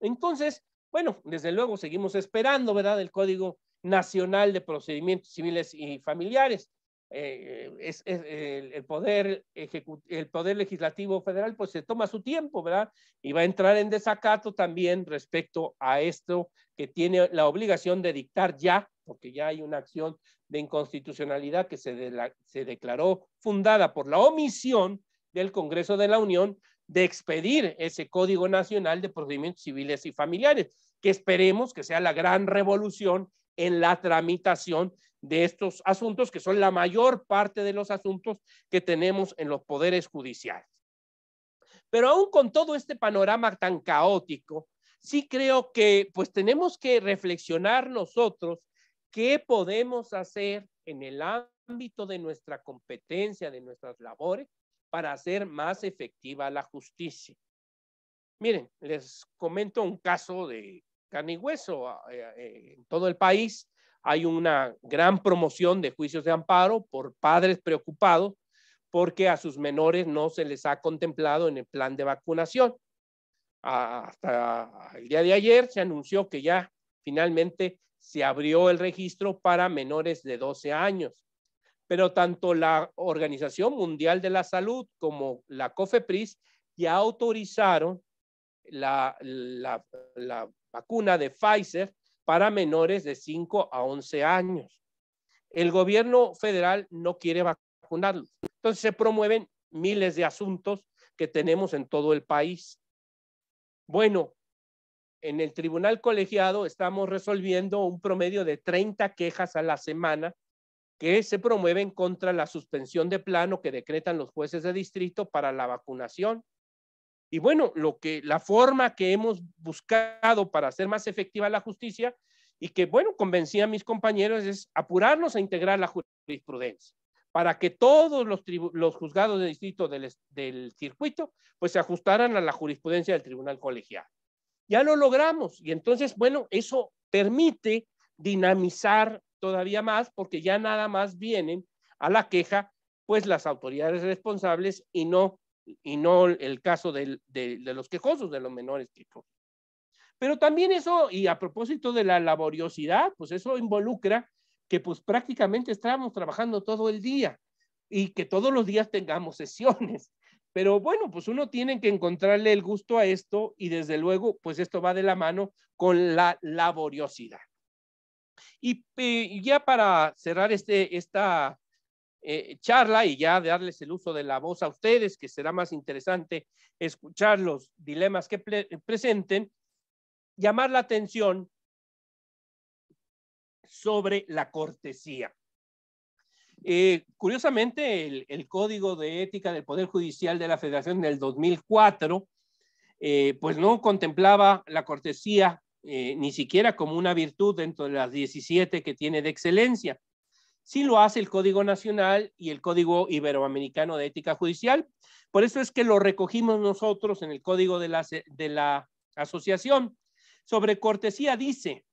Entonces, bueno, desde luego seguimos esperando, ¿verdad?, el Código Nacional de Procedimientos Civiles y Familiares. Eh, es, el, poder el poder legislativo federal pues se toma su tiempo, ¿verdad? Y va a entrar en desacato también respecto a esto que tiene la obligación de dictar ya porque ya hay una acción de inconstitucionalidad que se, declaró fundada por la omisión del Congreso de la Unión de expedir ese Código Nacional de Procedimientos Civiles y Familiares, que esperemos que sea la gran revolución en la tramitación de estos asuntos, que son la mayor parte de los asuntos que tenemos en los poderes judiciales. Pero aún con todo este panorama tan caótico, sí creo que pues tenemos que reflexionar nosotros ¿Qué podemos hacer en el ámbito de nuestra competencia, de nuestras labores, para hacer más efectiva la justicia? Miren, les comento un caso de carne y hueso. Ah, eh, eh, en todo el país hay una gran promoción de juicios de amparo por padres preocupados porque a sus menores no se les ha contemplado en el plan de vacunación. Ah, hasta el día de ayer se anunció que ya finalmente se abrió el registro para menores de 12 años. Pero tanto la Organización Mundial de la Salud como la COFEPRIS ya autorizaron la, vacuna de Pfizer para menores de 5 a 11 años. El gobierno federal no quiere vacunarlos. Entonces se promueven miles de asuntos que tenemos en todo el país. Bueno, en el tribunal colegiado estamos resolviendo un promedio de 30 quejas a la semana que se promueven contra la suspensión de plano que decretan los jueces de distrito para la vacunación. Y bueno, lo que la forma que hemos buscado para hacer más efectiva la justicia y que bueno, convencí a mis compañeros es apurarnos a integrar la jurisprudencia para que todos los, juzgados de distrito del, del circuito pues se ajustaran a la jurisprudencia del tribunal colegiado. Ya lo logramos y entonces, bueno, eso permite dinamizar todavía más porque ya nada más vienen a la queja pues las autoridades responsables y no, y no el caso de, los quejosos, de los menores quejosos. Pero también eso, y a propósito de la laboriosidad, pues eso involucra que pues prácticamente estamos trabajando todo el día y que todos los días tengamos sesiones pero bueno, pues uno tiene que encontrarle el gusto a esto y desde luego, pues esto va de la mano con la laboriosidad. Y ya para cerrar este, esta eh, charla y ya darles el uso de la voz a ustedes, que será más interesante escuchar los dilemas que presenten, llamar la atención sobre la cortesía. Eh, curiosamente, el, Código de Ética del Poder Judicial de la Federación del 2004, eh, pues no contemplaba la cortesía eh, ni siquiera como una virtud dentro de las 17 que tiene de excelencia. Sí lo hace el Código Nacional y el Código Iberoamericano de Ética Judicial. Por eso es que lo recogimos nosotros en el Código de de la Asociación. Sobre cortesía dice,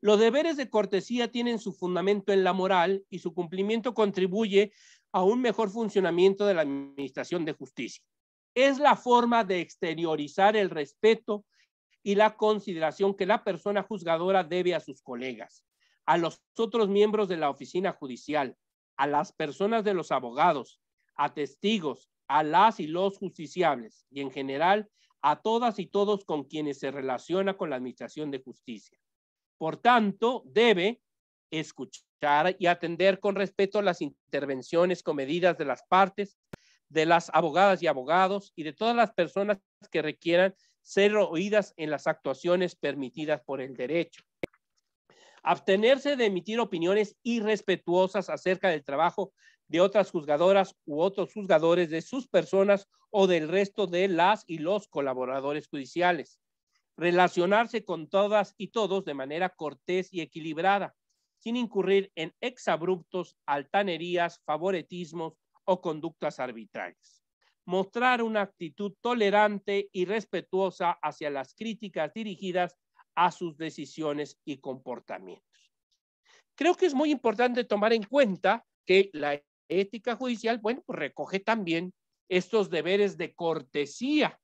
los deberes de cortesía tienen su fundamento en la moral y su cumplimiento contribuye a un mejor funcionamiento de la administración de justicia. Es la forma de exteriorizar el respeto y la consideración que la persona juzgadora debe a sus colegas, a los otros miembros de la oficina judicial, a las personas de los abogados, a testigos, a las y los justiciables y en general a todas y todos con quienes se relaciona con la administración de justicia. Por tanto, debe escuchar y atender con respeto las intervenciones comedidas de las partes, de las abogadas y abogados y de todas las personas que requieran ser oídas en las actuaciones permitidas por el derecho. Abstenerse de emitir opiniones irrespetuosas acerca del trabajo de otras juzgadoras u otros juzgadores, de sus personas o del resto de las y los colaboradores judiciales relacionarse con todas y todos de manera cortés y equilibrada, sin incurrir en exabruptos, altanerías, favoritismos o conductas arbitrarias. Mostrar una actitud tolerante y respetuosa hacia las críticas dirigidas a sus decisiones y comportamientos. Creo que es muy importante tomar en cuenta que la ética judicial, bueno, pues recoge también estos deberes de cortesía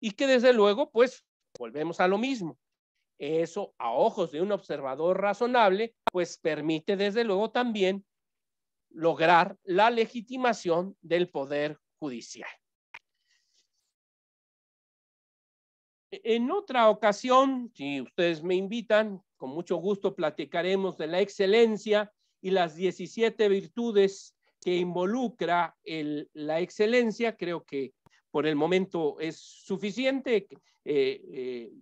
y que desde luego, pues Volvemos a lo mismo. Eso, a ojos de un observador razonable, pues permite desde luego también lograr la legitimación del poder judicial. En otra ocasión, si ustedes me invitan, con mucho gusto platicaremos de la excelencia y las 17 virtudes que involucra la excelencia. Creo que por el momento es suficiente. Eh, eh,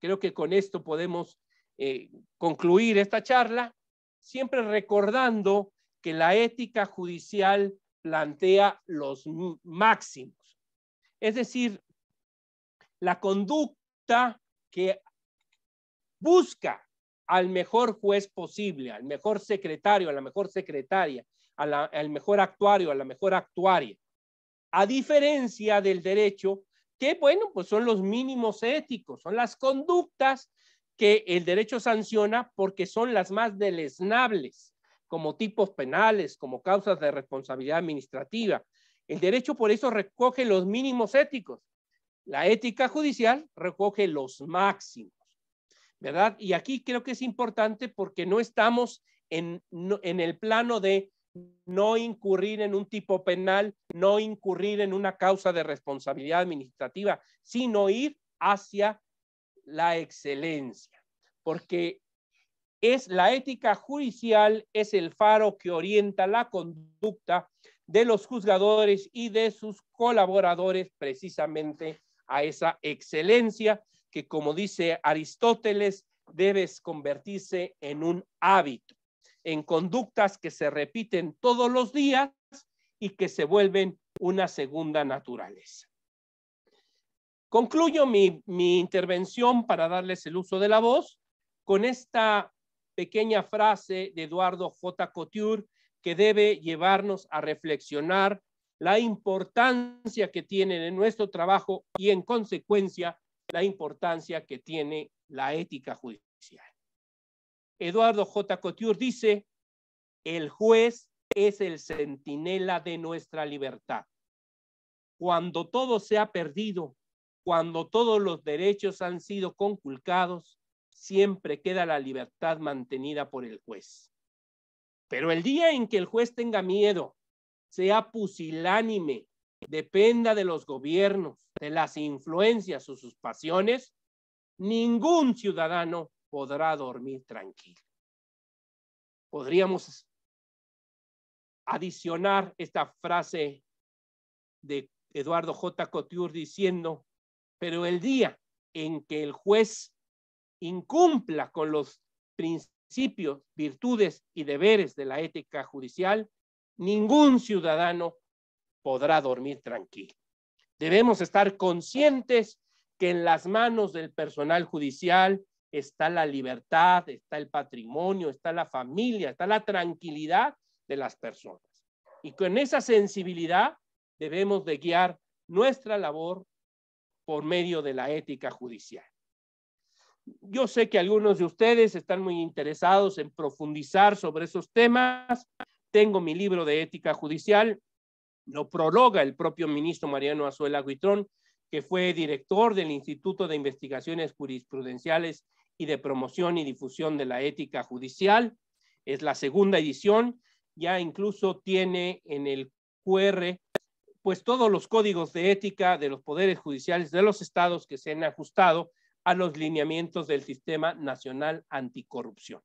creo que con esto podemos eh, concluir esta charla, siempre recordando que la ética judicial plantea los máximos, es decir, la conducta que busca al mejor juez posible, al mejor secretario, a la mejor secretaria, al mejor actuario, a la mejor actuaria a diferencia del derecho, que bueno, pues son los mínimos éticos, son las conductas que el derecho sanciona porque son las más deleznables, como tipos penales, como causas de responsabilidad administrativa. El derecho por eso recoge los mínimos éticos. La ética judicial recoge los máximos, ¿verdad? Y aquí creo que es importante porque no estamos en, en el plano de no incurrir en un tipo penal, no incurrir en una causa de responsabilidad administrativa, sino ir hacia la excelencia, porque es la ética judicial, es el faro que orienta la conducta de los juzgadores y de sus colaboradores precisamente a esa excelencia que, como dice Aristóteles, debes convertirse en un hábito en conductas que se repiten todos los días y que se vuelven una segunda naturaleza. Concluyo mi, intervención para darles el uso de la voz con esta pequeña frase de Eduardo J. Couture que debe llevarnos a reflexionar la importancia que tiene en nuestro trabajo y en consecuencia la importancia que tiene la ética judicial. Eduardo J. Couture dice, el juez es el centinela de nuestra libertad. Cuando todo se ha perdido, cuando todos los derechos han sido conculcados, siempre queda la libertad mantenida por el juez. Pero el día en que el juez tenga miedo, sea pusilánime, dependa de los gobiernos, de las influencias o sus pasiones, ningún ciudadano podrá dormir tranquilo. Podríamos adicionar esta frase de Eduardo J. Couture diciendo, pero el día en que el juez incumpla con los principios, virtudes y deberes de la ética judicial, ningún ciudadano podrá dormir tranquilo. Debemos estar conscientes que en las manos del personal judicial está la libertad, está el patrimonio, está la familia, está la tranquilidad de las personas. Y con esa sensibilidad debemos de guiar nuestra labor por medio de la ética judicial. Yo sé que algunos de ustedes están muy interesados en profundizar sobre esos temas. Tengo mi libro de ética judicial, lo prologa el propio ministro Mariano Azuela Guitrón, que fue director del Instituto de Investigaciones Jurisprudenciales y de promoción y difusión de la ética judicial. Es la segunda edición, ya incluso tiene en el QR pues todos los códigos de ética de los poderes judiciales de los estados que se han ajustado a los lineamientos del sistema nacional anticorrupción.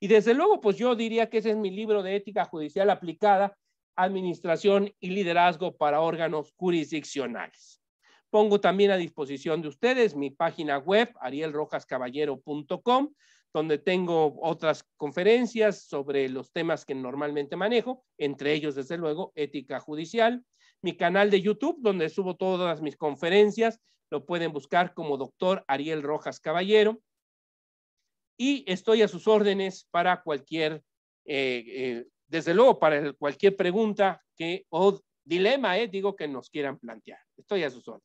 Y desde luego, pues yo diría que ese es mi libro de ética judicial aplicada, administración y liderazgo para órganos jurisdiccionales. Pongo también a disposición de ustedes mi página web, arielrojascaballero.com, donde tengo otras conferencias sobre los temas que normalmente manejo, entre ellos, desde luego, ética judicial. Mi canal de YouTube, donde subo todas mis conferencias, lo pueden buscar como doctor Ariel Rojas Caballero. Y estoy a sus órdenes para cualquier, eh, eh, desde luego, para cualquier pregunta que, o dilema ético eh, que nos quieran plantear. Estoy a sus órdenes.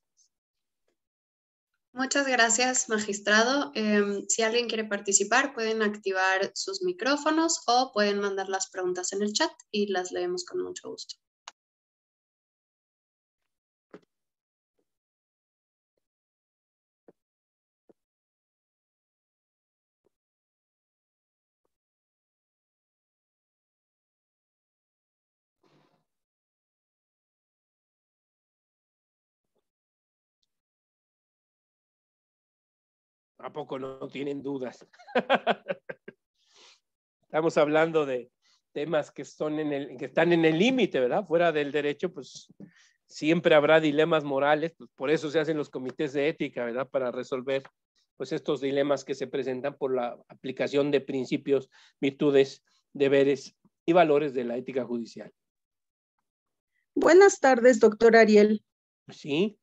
Muchas gracias, magistrado. Em, si alguien quiere participar, pueden activar sus micrófonos o pueden mandar las preguntas en el chat y las leemos con mucho gusto. ¿A poco no tienen dudas? Estamos hablando de temas que, en el, están en el límite, ¿verdad? Fuera del derecho, pues siempre habrá dilemas morales, pues, por eso se hacen los comités de ética, ¿verdad? Para resolver pues estos dilemas que se presentan por la aplicación de principios, virtudes, deberes y valores de la ética judicial. Buenas tardes, doctor Ariel. Sí.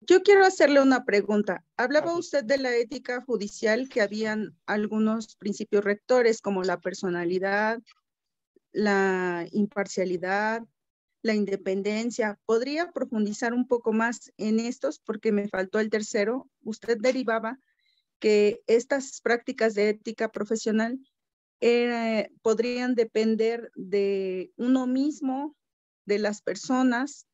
Yo quiero hacerle una pregunta. Hablaba usted de la ética judicial que habían algunos principios rectores como la personalidad, la imparcialidad, la independencia. ¿Podría profundizar un poco más en estos? Porque me faltó el tercero. Usted derivaba que estas prácticas de ética profesional eh, podrían depender de uno mismo, de las personas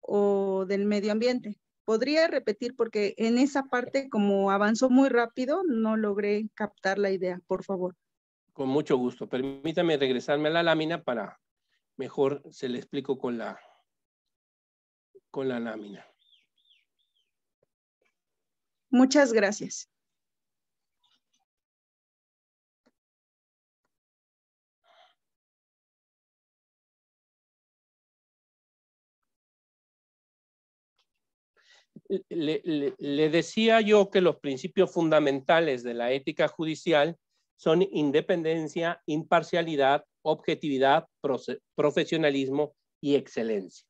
o del medio ambiente podría repetir porque en esa parte, como avanzó muy rápido, no logré captar la idea, por favor. Con mucho gusto. Permítame regresarme a la lámina para mejor se le explico con la, con la lámina. Muchas gracias. le, decía yo que los principios fundamentales de la ética judicial son independencia, imparcialidad, objetividad, profesionalismo y excelencia.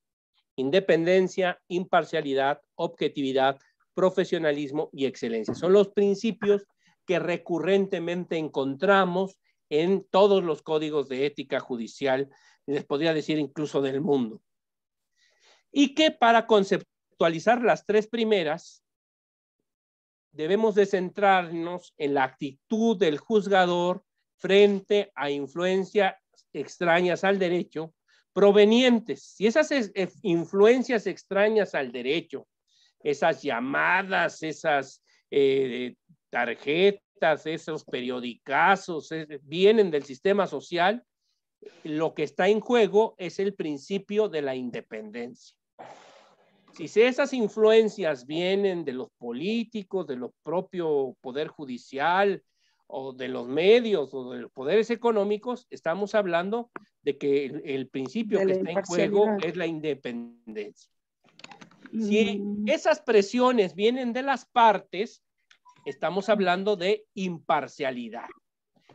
Independencia, imparcialidad, objetividad, profesionalismo y excelencia. Son los principios que recurrentemente encontramos en todos los códigos de ética judicial, les podría decir incluso del mundo. Y que para conceptualizar actualizar las tres primeras, debemos de centrarnos en la actitud del juzgador frente a influencias extrañas al derecho provenientes. Si esas eh, influencias extrañas al derecho, esas llamadas, esas eh, tarjetas, esos periodicazos, vienen del sistema social, lo que está en juego es el principio de la independencia. Si esas influencias vienen de los políticos, de los propios poder judicial o de los medios o de los poderes económicos, estamos hablando de que el, el principio que está en juego es la independencia. Si mm. esas presiones vienen de las partes, estamos hablando de imparcialidad.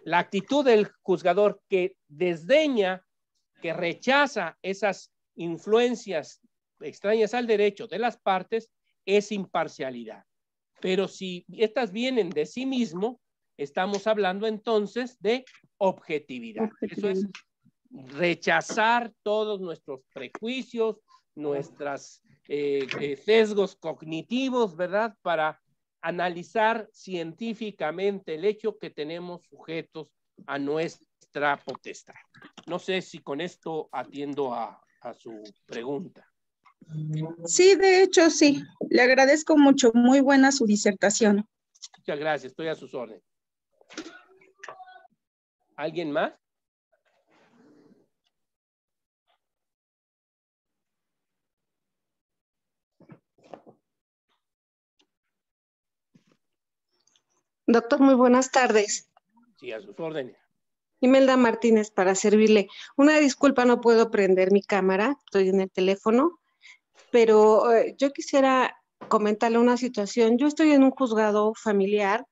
La actitud del juzgador que desdeña, que rechaza esas influencias extrañas al derecho de las partes es imparcialidad. Pero si estas vienen de sí mismo, estamos hablando entonces de objetividad. Eso es rechazar todos nuestros prejuicios, nuestros eh, eh, sesgos cognitivos, ¿verdad? Para analizar científicamente el hecho que tenemos sujetos a nuestra potestad. No sé si con esto atiendo a su pregunta. Sí, de hecho, sí. Le agradezco mucho. Muy buena su disertación. Muchas gracias. Estoy a sus órdenes. ¿Alguien más? Doctor, muy buenas tardes. Sí, a sus órdenes. Imelda Martínez, para servirle. Una disculpa, no puedo prender mi cámara, estoy en el teléfono pero eh, yo quisiera comentarle una situación. Yo estoy en un juzgado familiar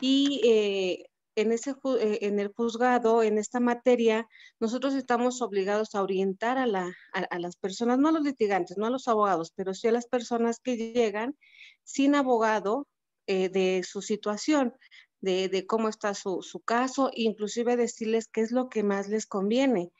y eh, en, ese, eh, en el juzgado, en esta materia, nosotros estamos obligados a orientar a, la, a, las personas, no a los litigantes, no a los abogados, pero sí a las personas que llegan sin abogado de su situación, de, cómo está su, su, caso, inclusive decirles qué es lo que más les conviene.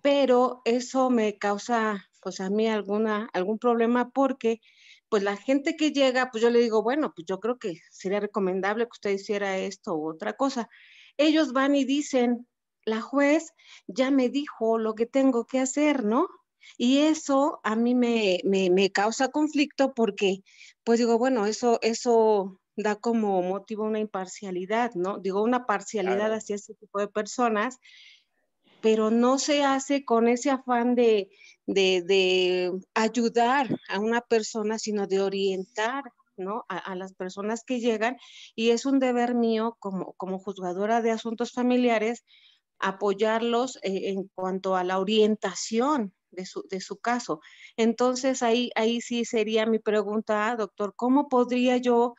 Pero eso me causa pues a mí alguna, algún problema porque pues la gente que llega, pues yo le digo, bueno, pues yo creo que sería recomendable que usted hiciera esto u otra cosa. Ellos van y dicen, la juez ya me dijo lo que tengo que hacer, ¿no? Y eso a mí me, me, causa conflicto porque, pues digo, bueno, eso, eso da como motivo una imparcialidad, ¿no? Digo, una parcialidad hacia ese tipo de personas, pero no se hace con ese afán de, de, ayudar a una persona, sino de orientar A, las personas que llegan y es un deber mío como, como juzgadora de asuntos familiares apoyarlos eh, en cuanto a la orientación de su, caso. Entonces ahí, ahí sí sería mi pregunta, doctor, ¿cómo podría yo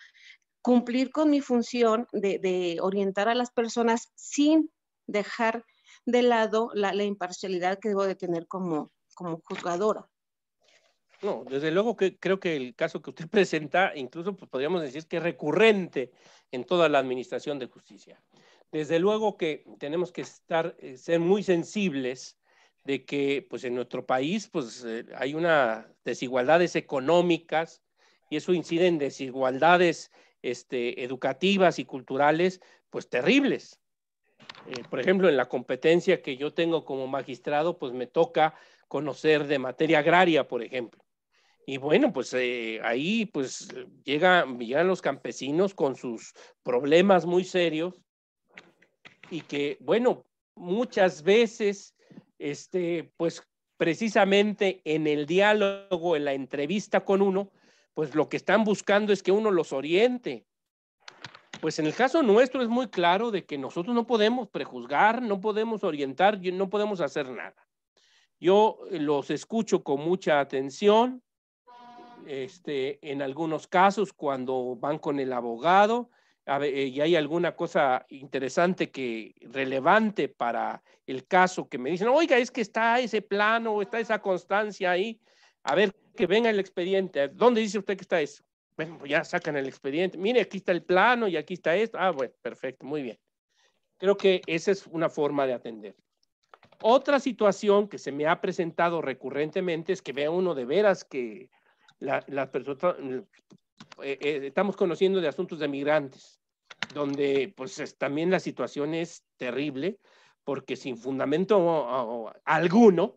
cumplir con mi función de, orientar a las personas sin dejar de lado la, la imparcialidad que debo de tener como, como juzgadora. No, desde luego que creo que el caso que usted presenta, incluso pues, podríamos decir que es recurrente en toda la administración de justicia. Desde luego que tenemos que estar, eh, ser muy sensibles de que pues en nuestro país pues eh, hay unas desigualdades económicas y eso incide en desigualdades este, educativas y culturales pues terribles. Eh, por ejemplo, en la competencia que yo tengo como magistrado, pues me toca conocer de materia agraria, por ejemplo. Y bueno, pues eh, ahí pues llega, llegan los campesinos con sus problemas muy serios y que, bueno, muchas veces, este, pues precisamente en el diálogo, en la entrevista con uno, pues lo que están buscando es que uno los oriente. Pues en el caso nuestro es muy claro de que nosotros no podemos prejuzgar, no podemos orientar, no podemos hacer nada. Yo eh, los escucho con mucha atención, este, en algunos casos cuando van con el abogado eh, y hay alguna cosa interesante que relevante para el caso que me dicen, oiga, es que está ese plano, está esa constancia ahí, a ver, que venga el expediente, ¿dónde dice usted que está eso? Bueno, pues ya sacan el expediente, mire, aquí está el plano y aquí está esto, ah, bueno, perfecto, muy bien. Creo que esa es una forma de atender. Otra situación que se me ha presentado recurrentemente es que vea uno de veras que las personas, mm, eh, eh, estamos conociendo de asuntos de migrantes, donde pues también la situación es terrible, porque sin fundamento alguno,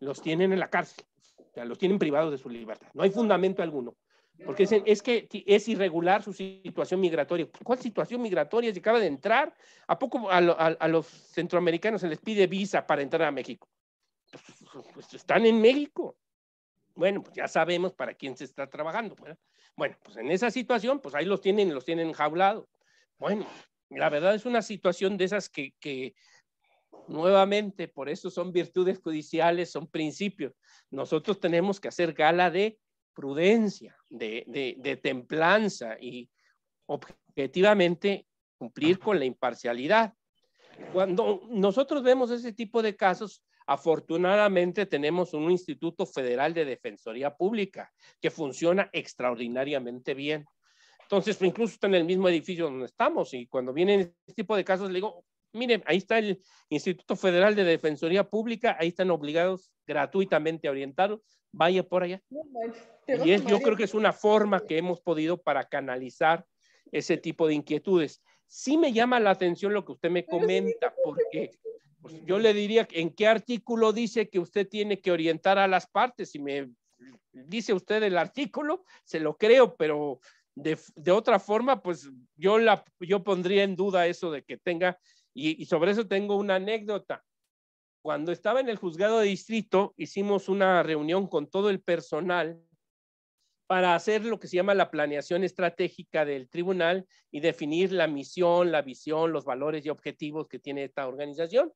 los tienen en la cárcel, o sea, los tienen privados de su libertad. No hay fundamento alguno. Porque dicen, es que es irregular su situación migratoria. ¿Cuál situación migratoria si acaba de entrar? ¿A poco a, los centroamericanos se les pide visa para entrar a México? Pues, pues, están en México. Bueno, pues ya sabemos para quién se está trabajando. Bueno, pues en esa situación, pues ahí los tienen, los tienen jaulados. Bueno, la verdad es una situación de esas que, que nuevamente, por eso son virtudes judiciales, son principios. Nosotros tenemos que hacer gala de prudencia, de, templanza y objetivamente cumplir con la imparcialidad. Cuando nosotros vemos ese tipo de casos, afortunadamente tenemos un Instituto Federal de Defensoría Pública que funciona extraordinariamente bien. Entonces, incluso está en el mismo edificio donde estamos y cuando vienen este tipo de casos, le digo, Miren, ahí está el Instituto Federal de Defensoría Pública, ahí están obligados gratuitamente a orientar, vaya por allá. Y yo creo que es una forma que hemos podido para canalizar ese tipo de inquietudes. Sí me llama la atención lo que usted me comenta, porque pues, yo le diría, ¿en qué artículo dice que usted tiene que orientar a las partes? Si me dice usted el artículo, se lo creo, pero de, otra forma, pues yo, la, yo pondría en duda eso de que tenga y, sobre eso tengo una anécdota. Cuando estaba en el juzgado de distrito, hicimos una reunión con todo el personal para hacer lo que se llama la planeación estratégica del tribunal y definir la misión, la visión, los valores y objetivos que tiene esta organización.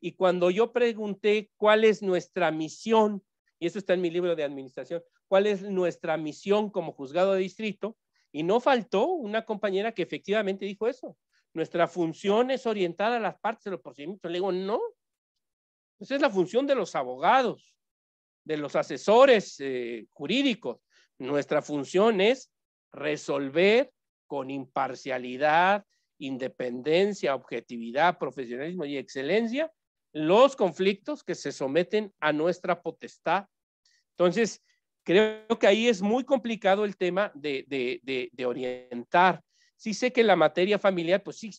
Y cuando yo pregunté cuál es nuestra misión, y eso está en mi libro de administración, cuál es nuestra misión como juzgado de distrito, y no faltó una compañera que efectivamente dijo eso nuestra función es orientar a las partes de los procedimientos. Le digo, no. Esa es la función de los abogados, de los asesores eh, jurídicos. Nuestra función es resolver con imparcialidad, independencia, objetividad, profesionalismo y excelencia los conflictos que se someten a nuestra potestad. Entonces, creo que ahí es muy complicado el tema de orientar. Sí sé que la materia familiar, pues sí,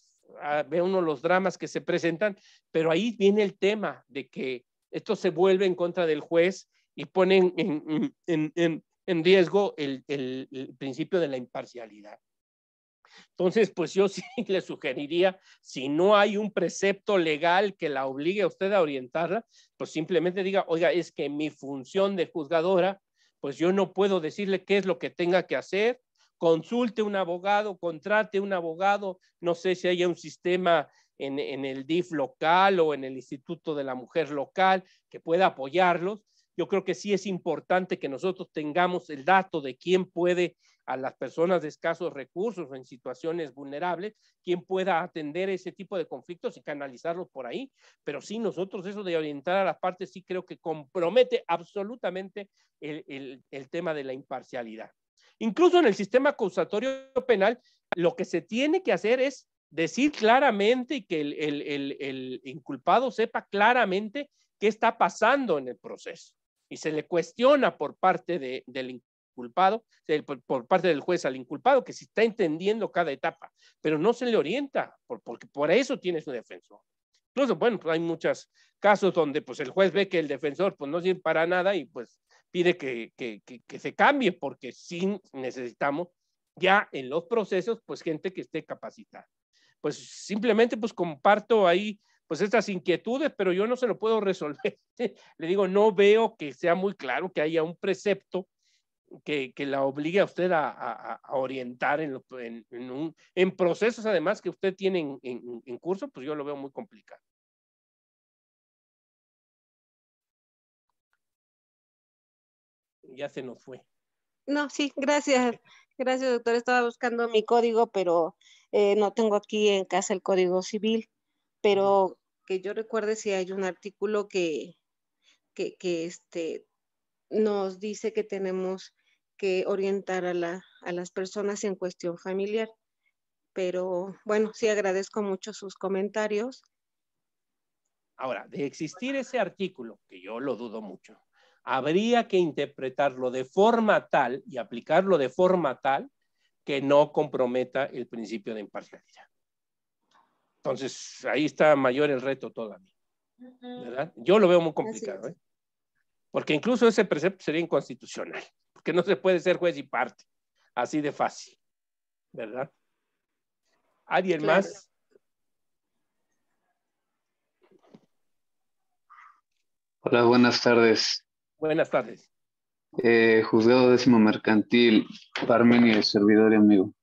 ah, ve uno los dramas que se presentan, pero ahí viene el tema de que esto se vuelve en contra del juez y ponen en, riesgo el, el principio de la imparcialidad. Entonces, pues yo sí le sugeriría, si no hay un precepto legal que la obligue a usted a orientarla, pues simplemente diga, oiga, es que mi función de juzgadora, pues yo no puedo decirle qué es lo que tenga que hacer, consulte un abogado, contrate un abogado, no sé si haya un sistema en, el DIF local o en el Instituto de la Mujer local que pueda apoyarlos. Yo creo que sí es importante que nosotros tengamos el dato de quién puede a las personas de escasos recursos o en situaciones vulnerables, quién pueda atender ese tipo de conflictos y canalizarlos por ahí. Pero sí, nosotros eso de orientar a las partes sí creo que compromete absolutamente el tema de la imparcialidad. Incluso en el sistema acusatorio penal, lo que se tiene que hacer es decir claramente y que el, inculpado sepa claramente qué está pasando en el proceso. Y se le cuestiona por parte del inculpado por parte del juez al inculpado, que si está entendiendo cada etapa, pero no se le orienta, porque por eso tiene su defensor. Incluso, bueno, pues, hay muchos casos donde pues el juez ve que el defensor pues no sirve para nada y pues pide que, se cambie porque sí necesitamos ya en los procesos, pues gente que esté capacitada. Pues simplemente pues comparto ahí pues estas inquietudes, pero yo no se lo puedo resolver. Le digo, no veo que sea muy claro que haya un precepto que, que la obligue a usted a, orientar en, en, procesos además que usted tiene en curso, pues yo lo veo muy complicado. ya se nos fue. No, sí, gracias. Gracias, doctor. Estaba buscando mi código, pero eh, no tengo aquí en casa el código civil. Pero que yo recuerde si hay un artículo que, que, que este, nos dice que tenemos que orientar a, la, a las personas en cuestión familiar. Pero bueno, sí agradezco mucho sus comentarios. Ahora, de existir ese artículo, que yo lo dudo mucho, habría que interpretarlo de forma tal y aplicarlo de forma tal que no comprometa el principio de imparcialidad. Entonces, ahí está mayor el reto todavía. Yo lo veo muy complicado, ¿eh? porque incluso ese precepto sería inconstitucional, porque no se puede ser juez y parte, así de fácil, ¿verdad? ¿Alguien más? Hola, buenas tardes. Buenas tardes. Eh, juzgado décimo mercantil, el servidor y amigo.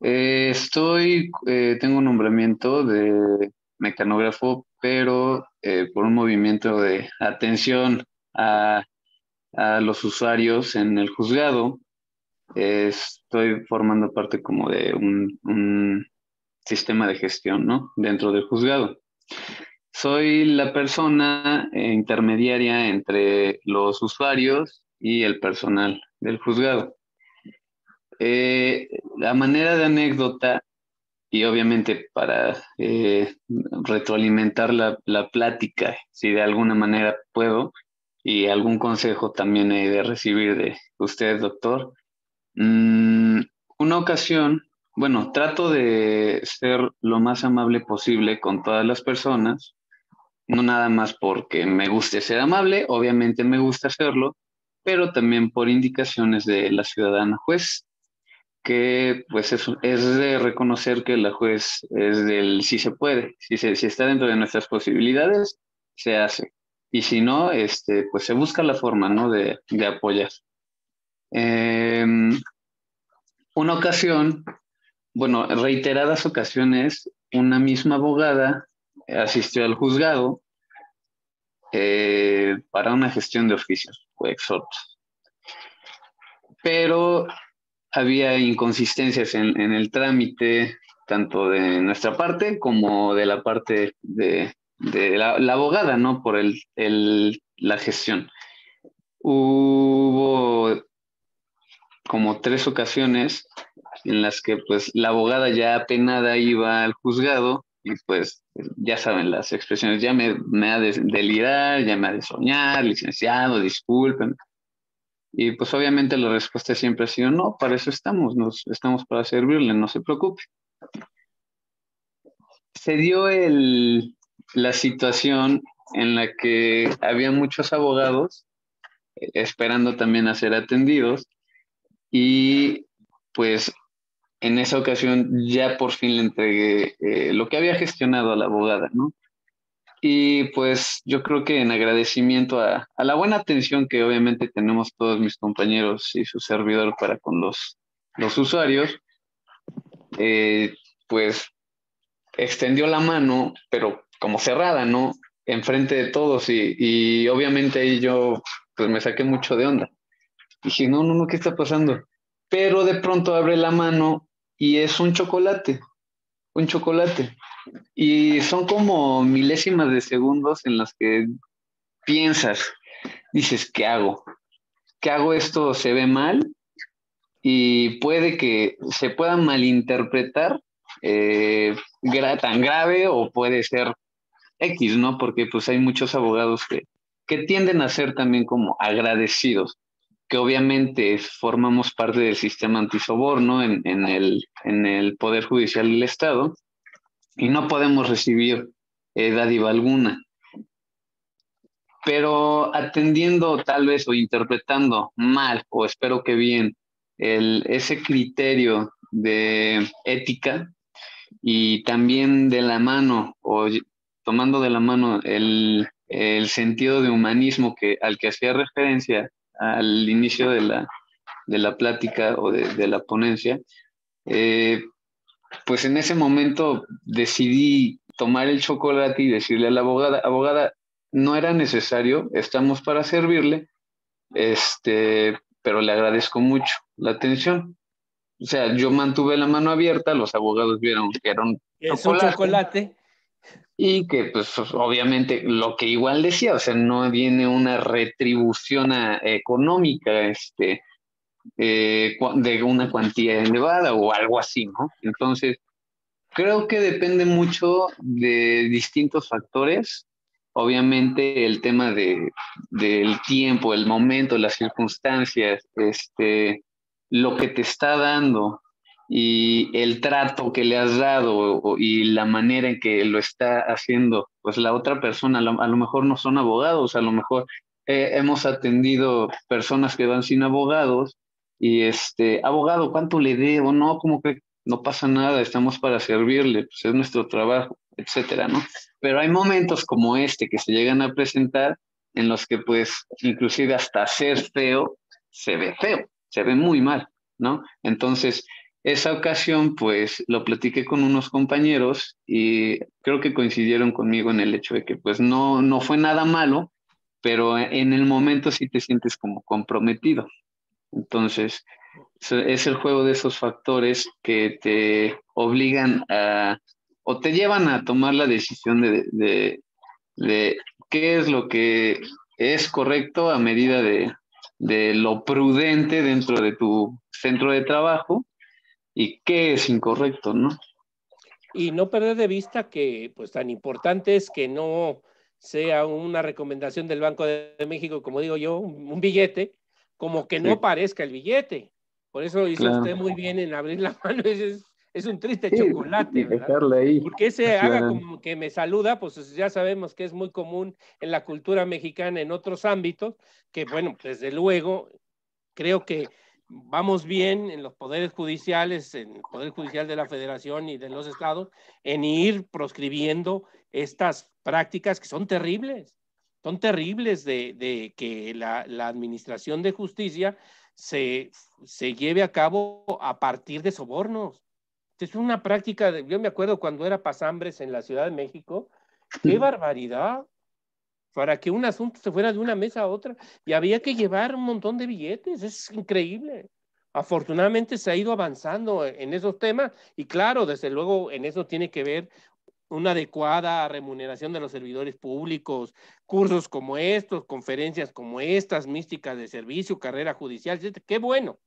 Eh, estoy, eh, tengo un nombramiento de mecanógrafo, pero por un movimiento de atención a, los usuarios en el juzgado, estoy formando parte como de un, un sistema de gestión, ¿no? Dentro del juzgado. Soy la persona eh, intermediaria entre los usuarios y el personal del juzgado. Eh, la manera de anécdota, y obviamente para eh, retroalimentar la, plática, si de alguna manera puedo, y algún consejo también he de recibir de usted, doctor. Mm, una ocasión, bueno, trato de ser lo más amable posible con todas las personas, no nada más porque me guste ser amable, obviamente me gusta hacerlo, pero también por indicaciones de la ciudadana juez, que pues es, es de reconocer que la juez es del si se puede, si, se, si está dentro de nuestras posibilidades, se hace. Y si no, este, pues se busca la forma ¿no? de, apoyar. Em, una ocasión, bueno, reiteradas ocasiones, una misma abogada asistió al juzgado eh, para una gestión de oficios o exhorto. Pero había inconsistencias en, el trámite, tanto de nuestra parte como de la parte de, la, abogada, ¿no? Por la gestión. Hubo como tres ocasiones en las que pues la abogada ya apenada iba al juzgado y pues, ya saben las expresiones, ya me, me ha de delirar, ya me ha de soñar, licenciado, disculpen. Y pues obviamente la respuesta siempre ha sido, no, para eso estamos, nos, estamos para servirle, no se preocupe. Se dio el, la situación en la que había muchos abogados eh, esperando también a ser atendidos y pues en esa ocasión ya por fin le entregué eh, lo que había gestionado a la abogada, ¿no? Y pues yo creo que en agradecimiento a, a, la buena atención que obviamente tenemos todos mis compañeros y su servidor para con los, los usuarios, eh, pues extendió la mano, pero como cerrada, ¿no? Enfrente de todos y, y obviamente ahí yo pues me saqué mucho de onda. Dije, no, no, no, ¿qué está pasando? Pero de pronto abre la mano y es un chocolate, un chocolate. Y son como milésimas de segundos en las que piensas, dices, ¿qué hago? ¿Qué hago esto? ¿Se ve mal? Y puede que se pueda malinterpretar eh, tan grave o puede ser X, ¿no? Porque pues hay muchos abogados que, que tienden a ser también como agradecidos que obviamente formamos parte del sistema antisoborno en, en, el, Poder Judicial del Estado y no podemos recibir eh, dádiva alguna. Pero atendiendo tal vez o interpretando mal o espero que bien el, ese criterio de ética y también de la mano o tomando de la mano el, sentido de humanismo que, al que hacía referencia al inicio de la, de la plática o de, la ponencia, eh, pues en ese momento decidí tomar el chocolate y decirle a la abogada, abogada, no era necesario, estamos para servirle, este, pero le agradezco mucho la atención. O sea, yo mantuve la mano abierta, los abogados vieron que era un Es un chocolate. Y que pues obviamente lo que igual decía, o sea, no viene una retribución económica este, eh, de una cuantía elevada o algo así, ¿no? Entonces, creo que depende mucho de distintos factores. Obviamente el tema de, del tiempo, el momento, las circunstancias, este, lo que te está dando y el trato que le has dado y la manera en que lo está haciendo, pues la otra persona, a lo, mejor no son abogados, a lo mejor eh, hemos atendido personas que van sin abogados y este, abogado, ¿cuánto le debo? No, como que no pasa nada, estamos para servirle, pues es nuestro trabajo, etcétera, ¿no? Pero hay momentos como este que se llegan a presentar en los que pues inclusive hasta ser feo se ve feo, se ve muy mal, ¿no? Entonces, esa ocasión, pues, lo platiqué con unos compañeros y creo que coincidieron conmigo en el hecho de que, pues, no, no fue nada malo, pero en el momento sí te sientes como comprometido. Entonces, es el juego de esos factores que te obligan a, o te llevan a tomar la decisión de, qué es lo que es correcto a medida de lo prudente dentro de tu centro de trabajo y qué es incorrecto, ¿no? Y no perder de vista que, pues, tan importante es que no sea una recomendación del Banco de México, como digo yo, un billete, como que no parezca el billete. Por eso hizo usted muy bien en abrir la mano. Es, un triste chocolate. ¿verdad? Porque se haga como que me saluda, pues ya sabemos que es muy común en la cultura mexicana, en otros ámbitos, que bueno, desde luego, creo que vamos bien en los poderes judiciales, en el Poder Judicial de la Federación y de los estados, en ir proscribiendo estas prácticas que son terribles, son terribles de, que la, Administración de Justicia se, lleve a cabo a partir de sobornos. Es una práctica, yo me acuerdo cuando era pasambres en la Ciudad de México, qué barbaridad, para que un asunto se fuera de una mesa a otra y había que llevar un montón de billetes, es increíble. Afortunadamente se ha ido avanzando en esos temas y claro, desde luego en eso tiene que ver una adecuada remuneración de los servidores públicos, cursos como estos, conferencias como estas, místicas de servicio, carrera judicial, etc. Qué bueno.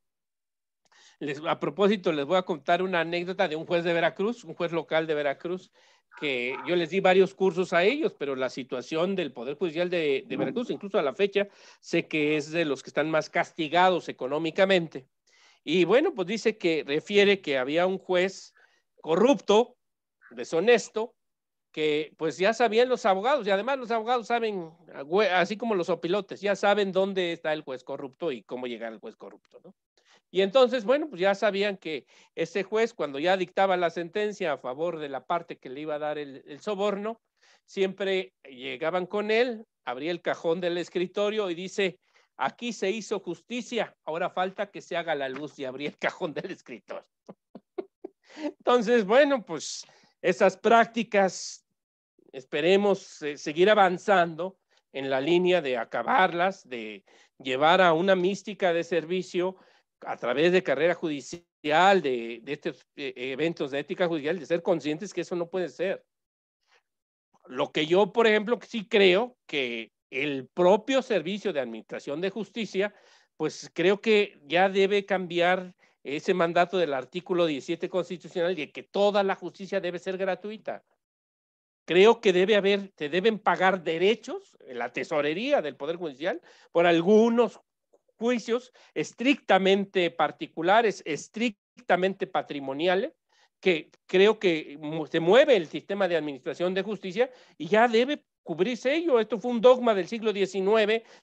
a propósito, les voy a contar una anécdota de un juez de Veracruz, un juez local de Veracruz, que yo les di varios cursos a ellos, pero la situación del Poder Judicial de, de Veracruz, incluso a la fecha, sé que es de los que están más castigados económicamente. Y bueno, pues dice que refiere que había un juez corrupto, deshonesto, que pues ya sabían los abogados, y además los abogados saben, así como los opilotes, ya saben dónde está el juez corrupto y cómo llegar al juez corrupto, ¿no? Y entonces, bueno, pues ya sabían que ese juez, cuando ya dictaba la sentencia a favor de la parte que le iba a dar el, soborno, siempre llegaban con él, abría el cajón del escritorio y dice, aquí se hizo justicia, ahora falta que se haga la luz y abría el cajón del escritorio. Entonces, bueno, pues esas prácticas, esperemos eh, seguir avanzando en la línea de acabarlas, de llevar a una mística de servicio a través de carrera judicial, de, de estos eh, eh, eventos de ética judicial, de ser conscientes que eso no puede ser. Lo que yo, por ejemplo, sí creo que el propio servicio de administración de justicia, pues creo que ya debe cambiar ese mandato del artículo 17 constitucional de que toda la justicia debe ser gratuita. Creo que debe haber, te deben pagar derechos en la tesorería del Poder Judicial por algunos juicios estrictamente particulares, estrictamente patrimoniales, que creo que se mueve el sistema de administración de justicia y ya debe cubrirse ello. Esto fue un dogma del siglo XIX,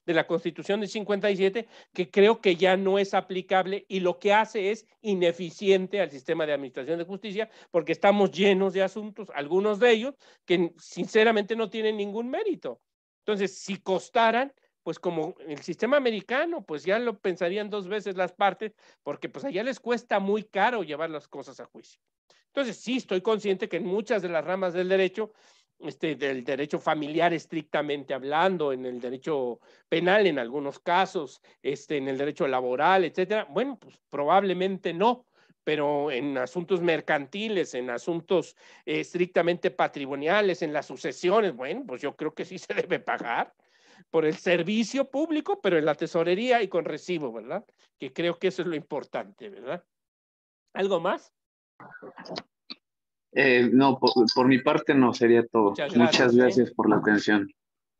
de la Constitución de 57, que creo que ya no es aplicable y lo que hace es ineficiente al sistema de administración de justicia porque estamos llenos de asuntos, algunos de ellos que sinceramente no tienen ningún mérito. Entonces, si costaran, pues como el sistema americano, pues ya lo pensarían dos veces las partes, porque pues allá les cuesta muy caro llevar las cosas a juicio. Entonces, sí, estoy consciente que en muchas de las ramas del derecho, este, del derecho familiar estrictamente hablando, en el derecho penal en algunos casos, este, en el derecho laboral, etcétera, bueno, pues probablemente no, pero en asuntos mercantiles, en asuntos estrictamente patrimoniales, en las sucesiones, bueno, pues yo creo que sí se debe pagar por el servicio público, pero en la tesorería y con recibo, ¿verdad? Que creo que eso es lo importante, ¿verdad? ¿Algo más? Eh, no, por, mi parte no, sería todo. Muchas ¿eh? gracias, por la atención.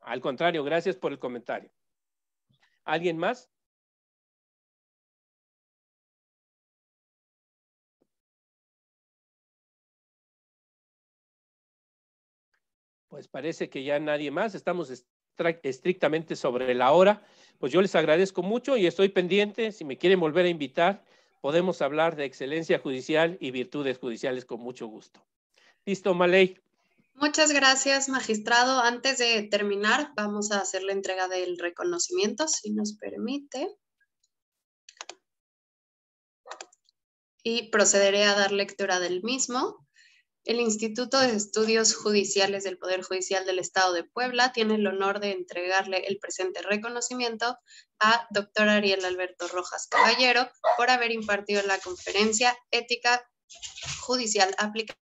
Al contrario, gracias por el comentario. ¿Alguien más? Pues parece que ya nadie más. Estamos estrictamente sobre la hora. Pues yo les agradezco mucho y estoy pendiente. Si me quieren volver a invitar, podemos hablar de excelencia judicial y virtudes judiciales con mucho gusto. Listo, Maley. Muchas gracias, magistrado. Antes de terminar, vamos a hacer la entrega del reconocimiento, si nos permite. Y procederé a dar lectura del mismo. El Instituto de Estudios Judiciales del Poder Judicial del Estado de Puebla tiene el honor de entregarle el presente reconocimiento a doctor Ariel Alberto Rojas Caballero por haber impartido la conferencia Ética Judicial Aplicada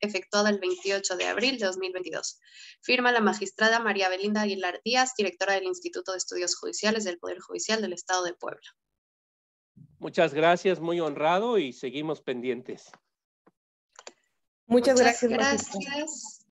efectuada el 28 de abril de 2022. Firma la magistrada María Belinda Aguilar Díaz, directora del Instituto de Estudios Judiciales del Poder Judicial del Estado de Puebla. Muchas gracias, muy honrado y seguimos pendientes. Muchas, gracias. gracias.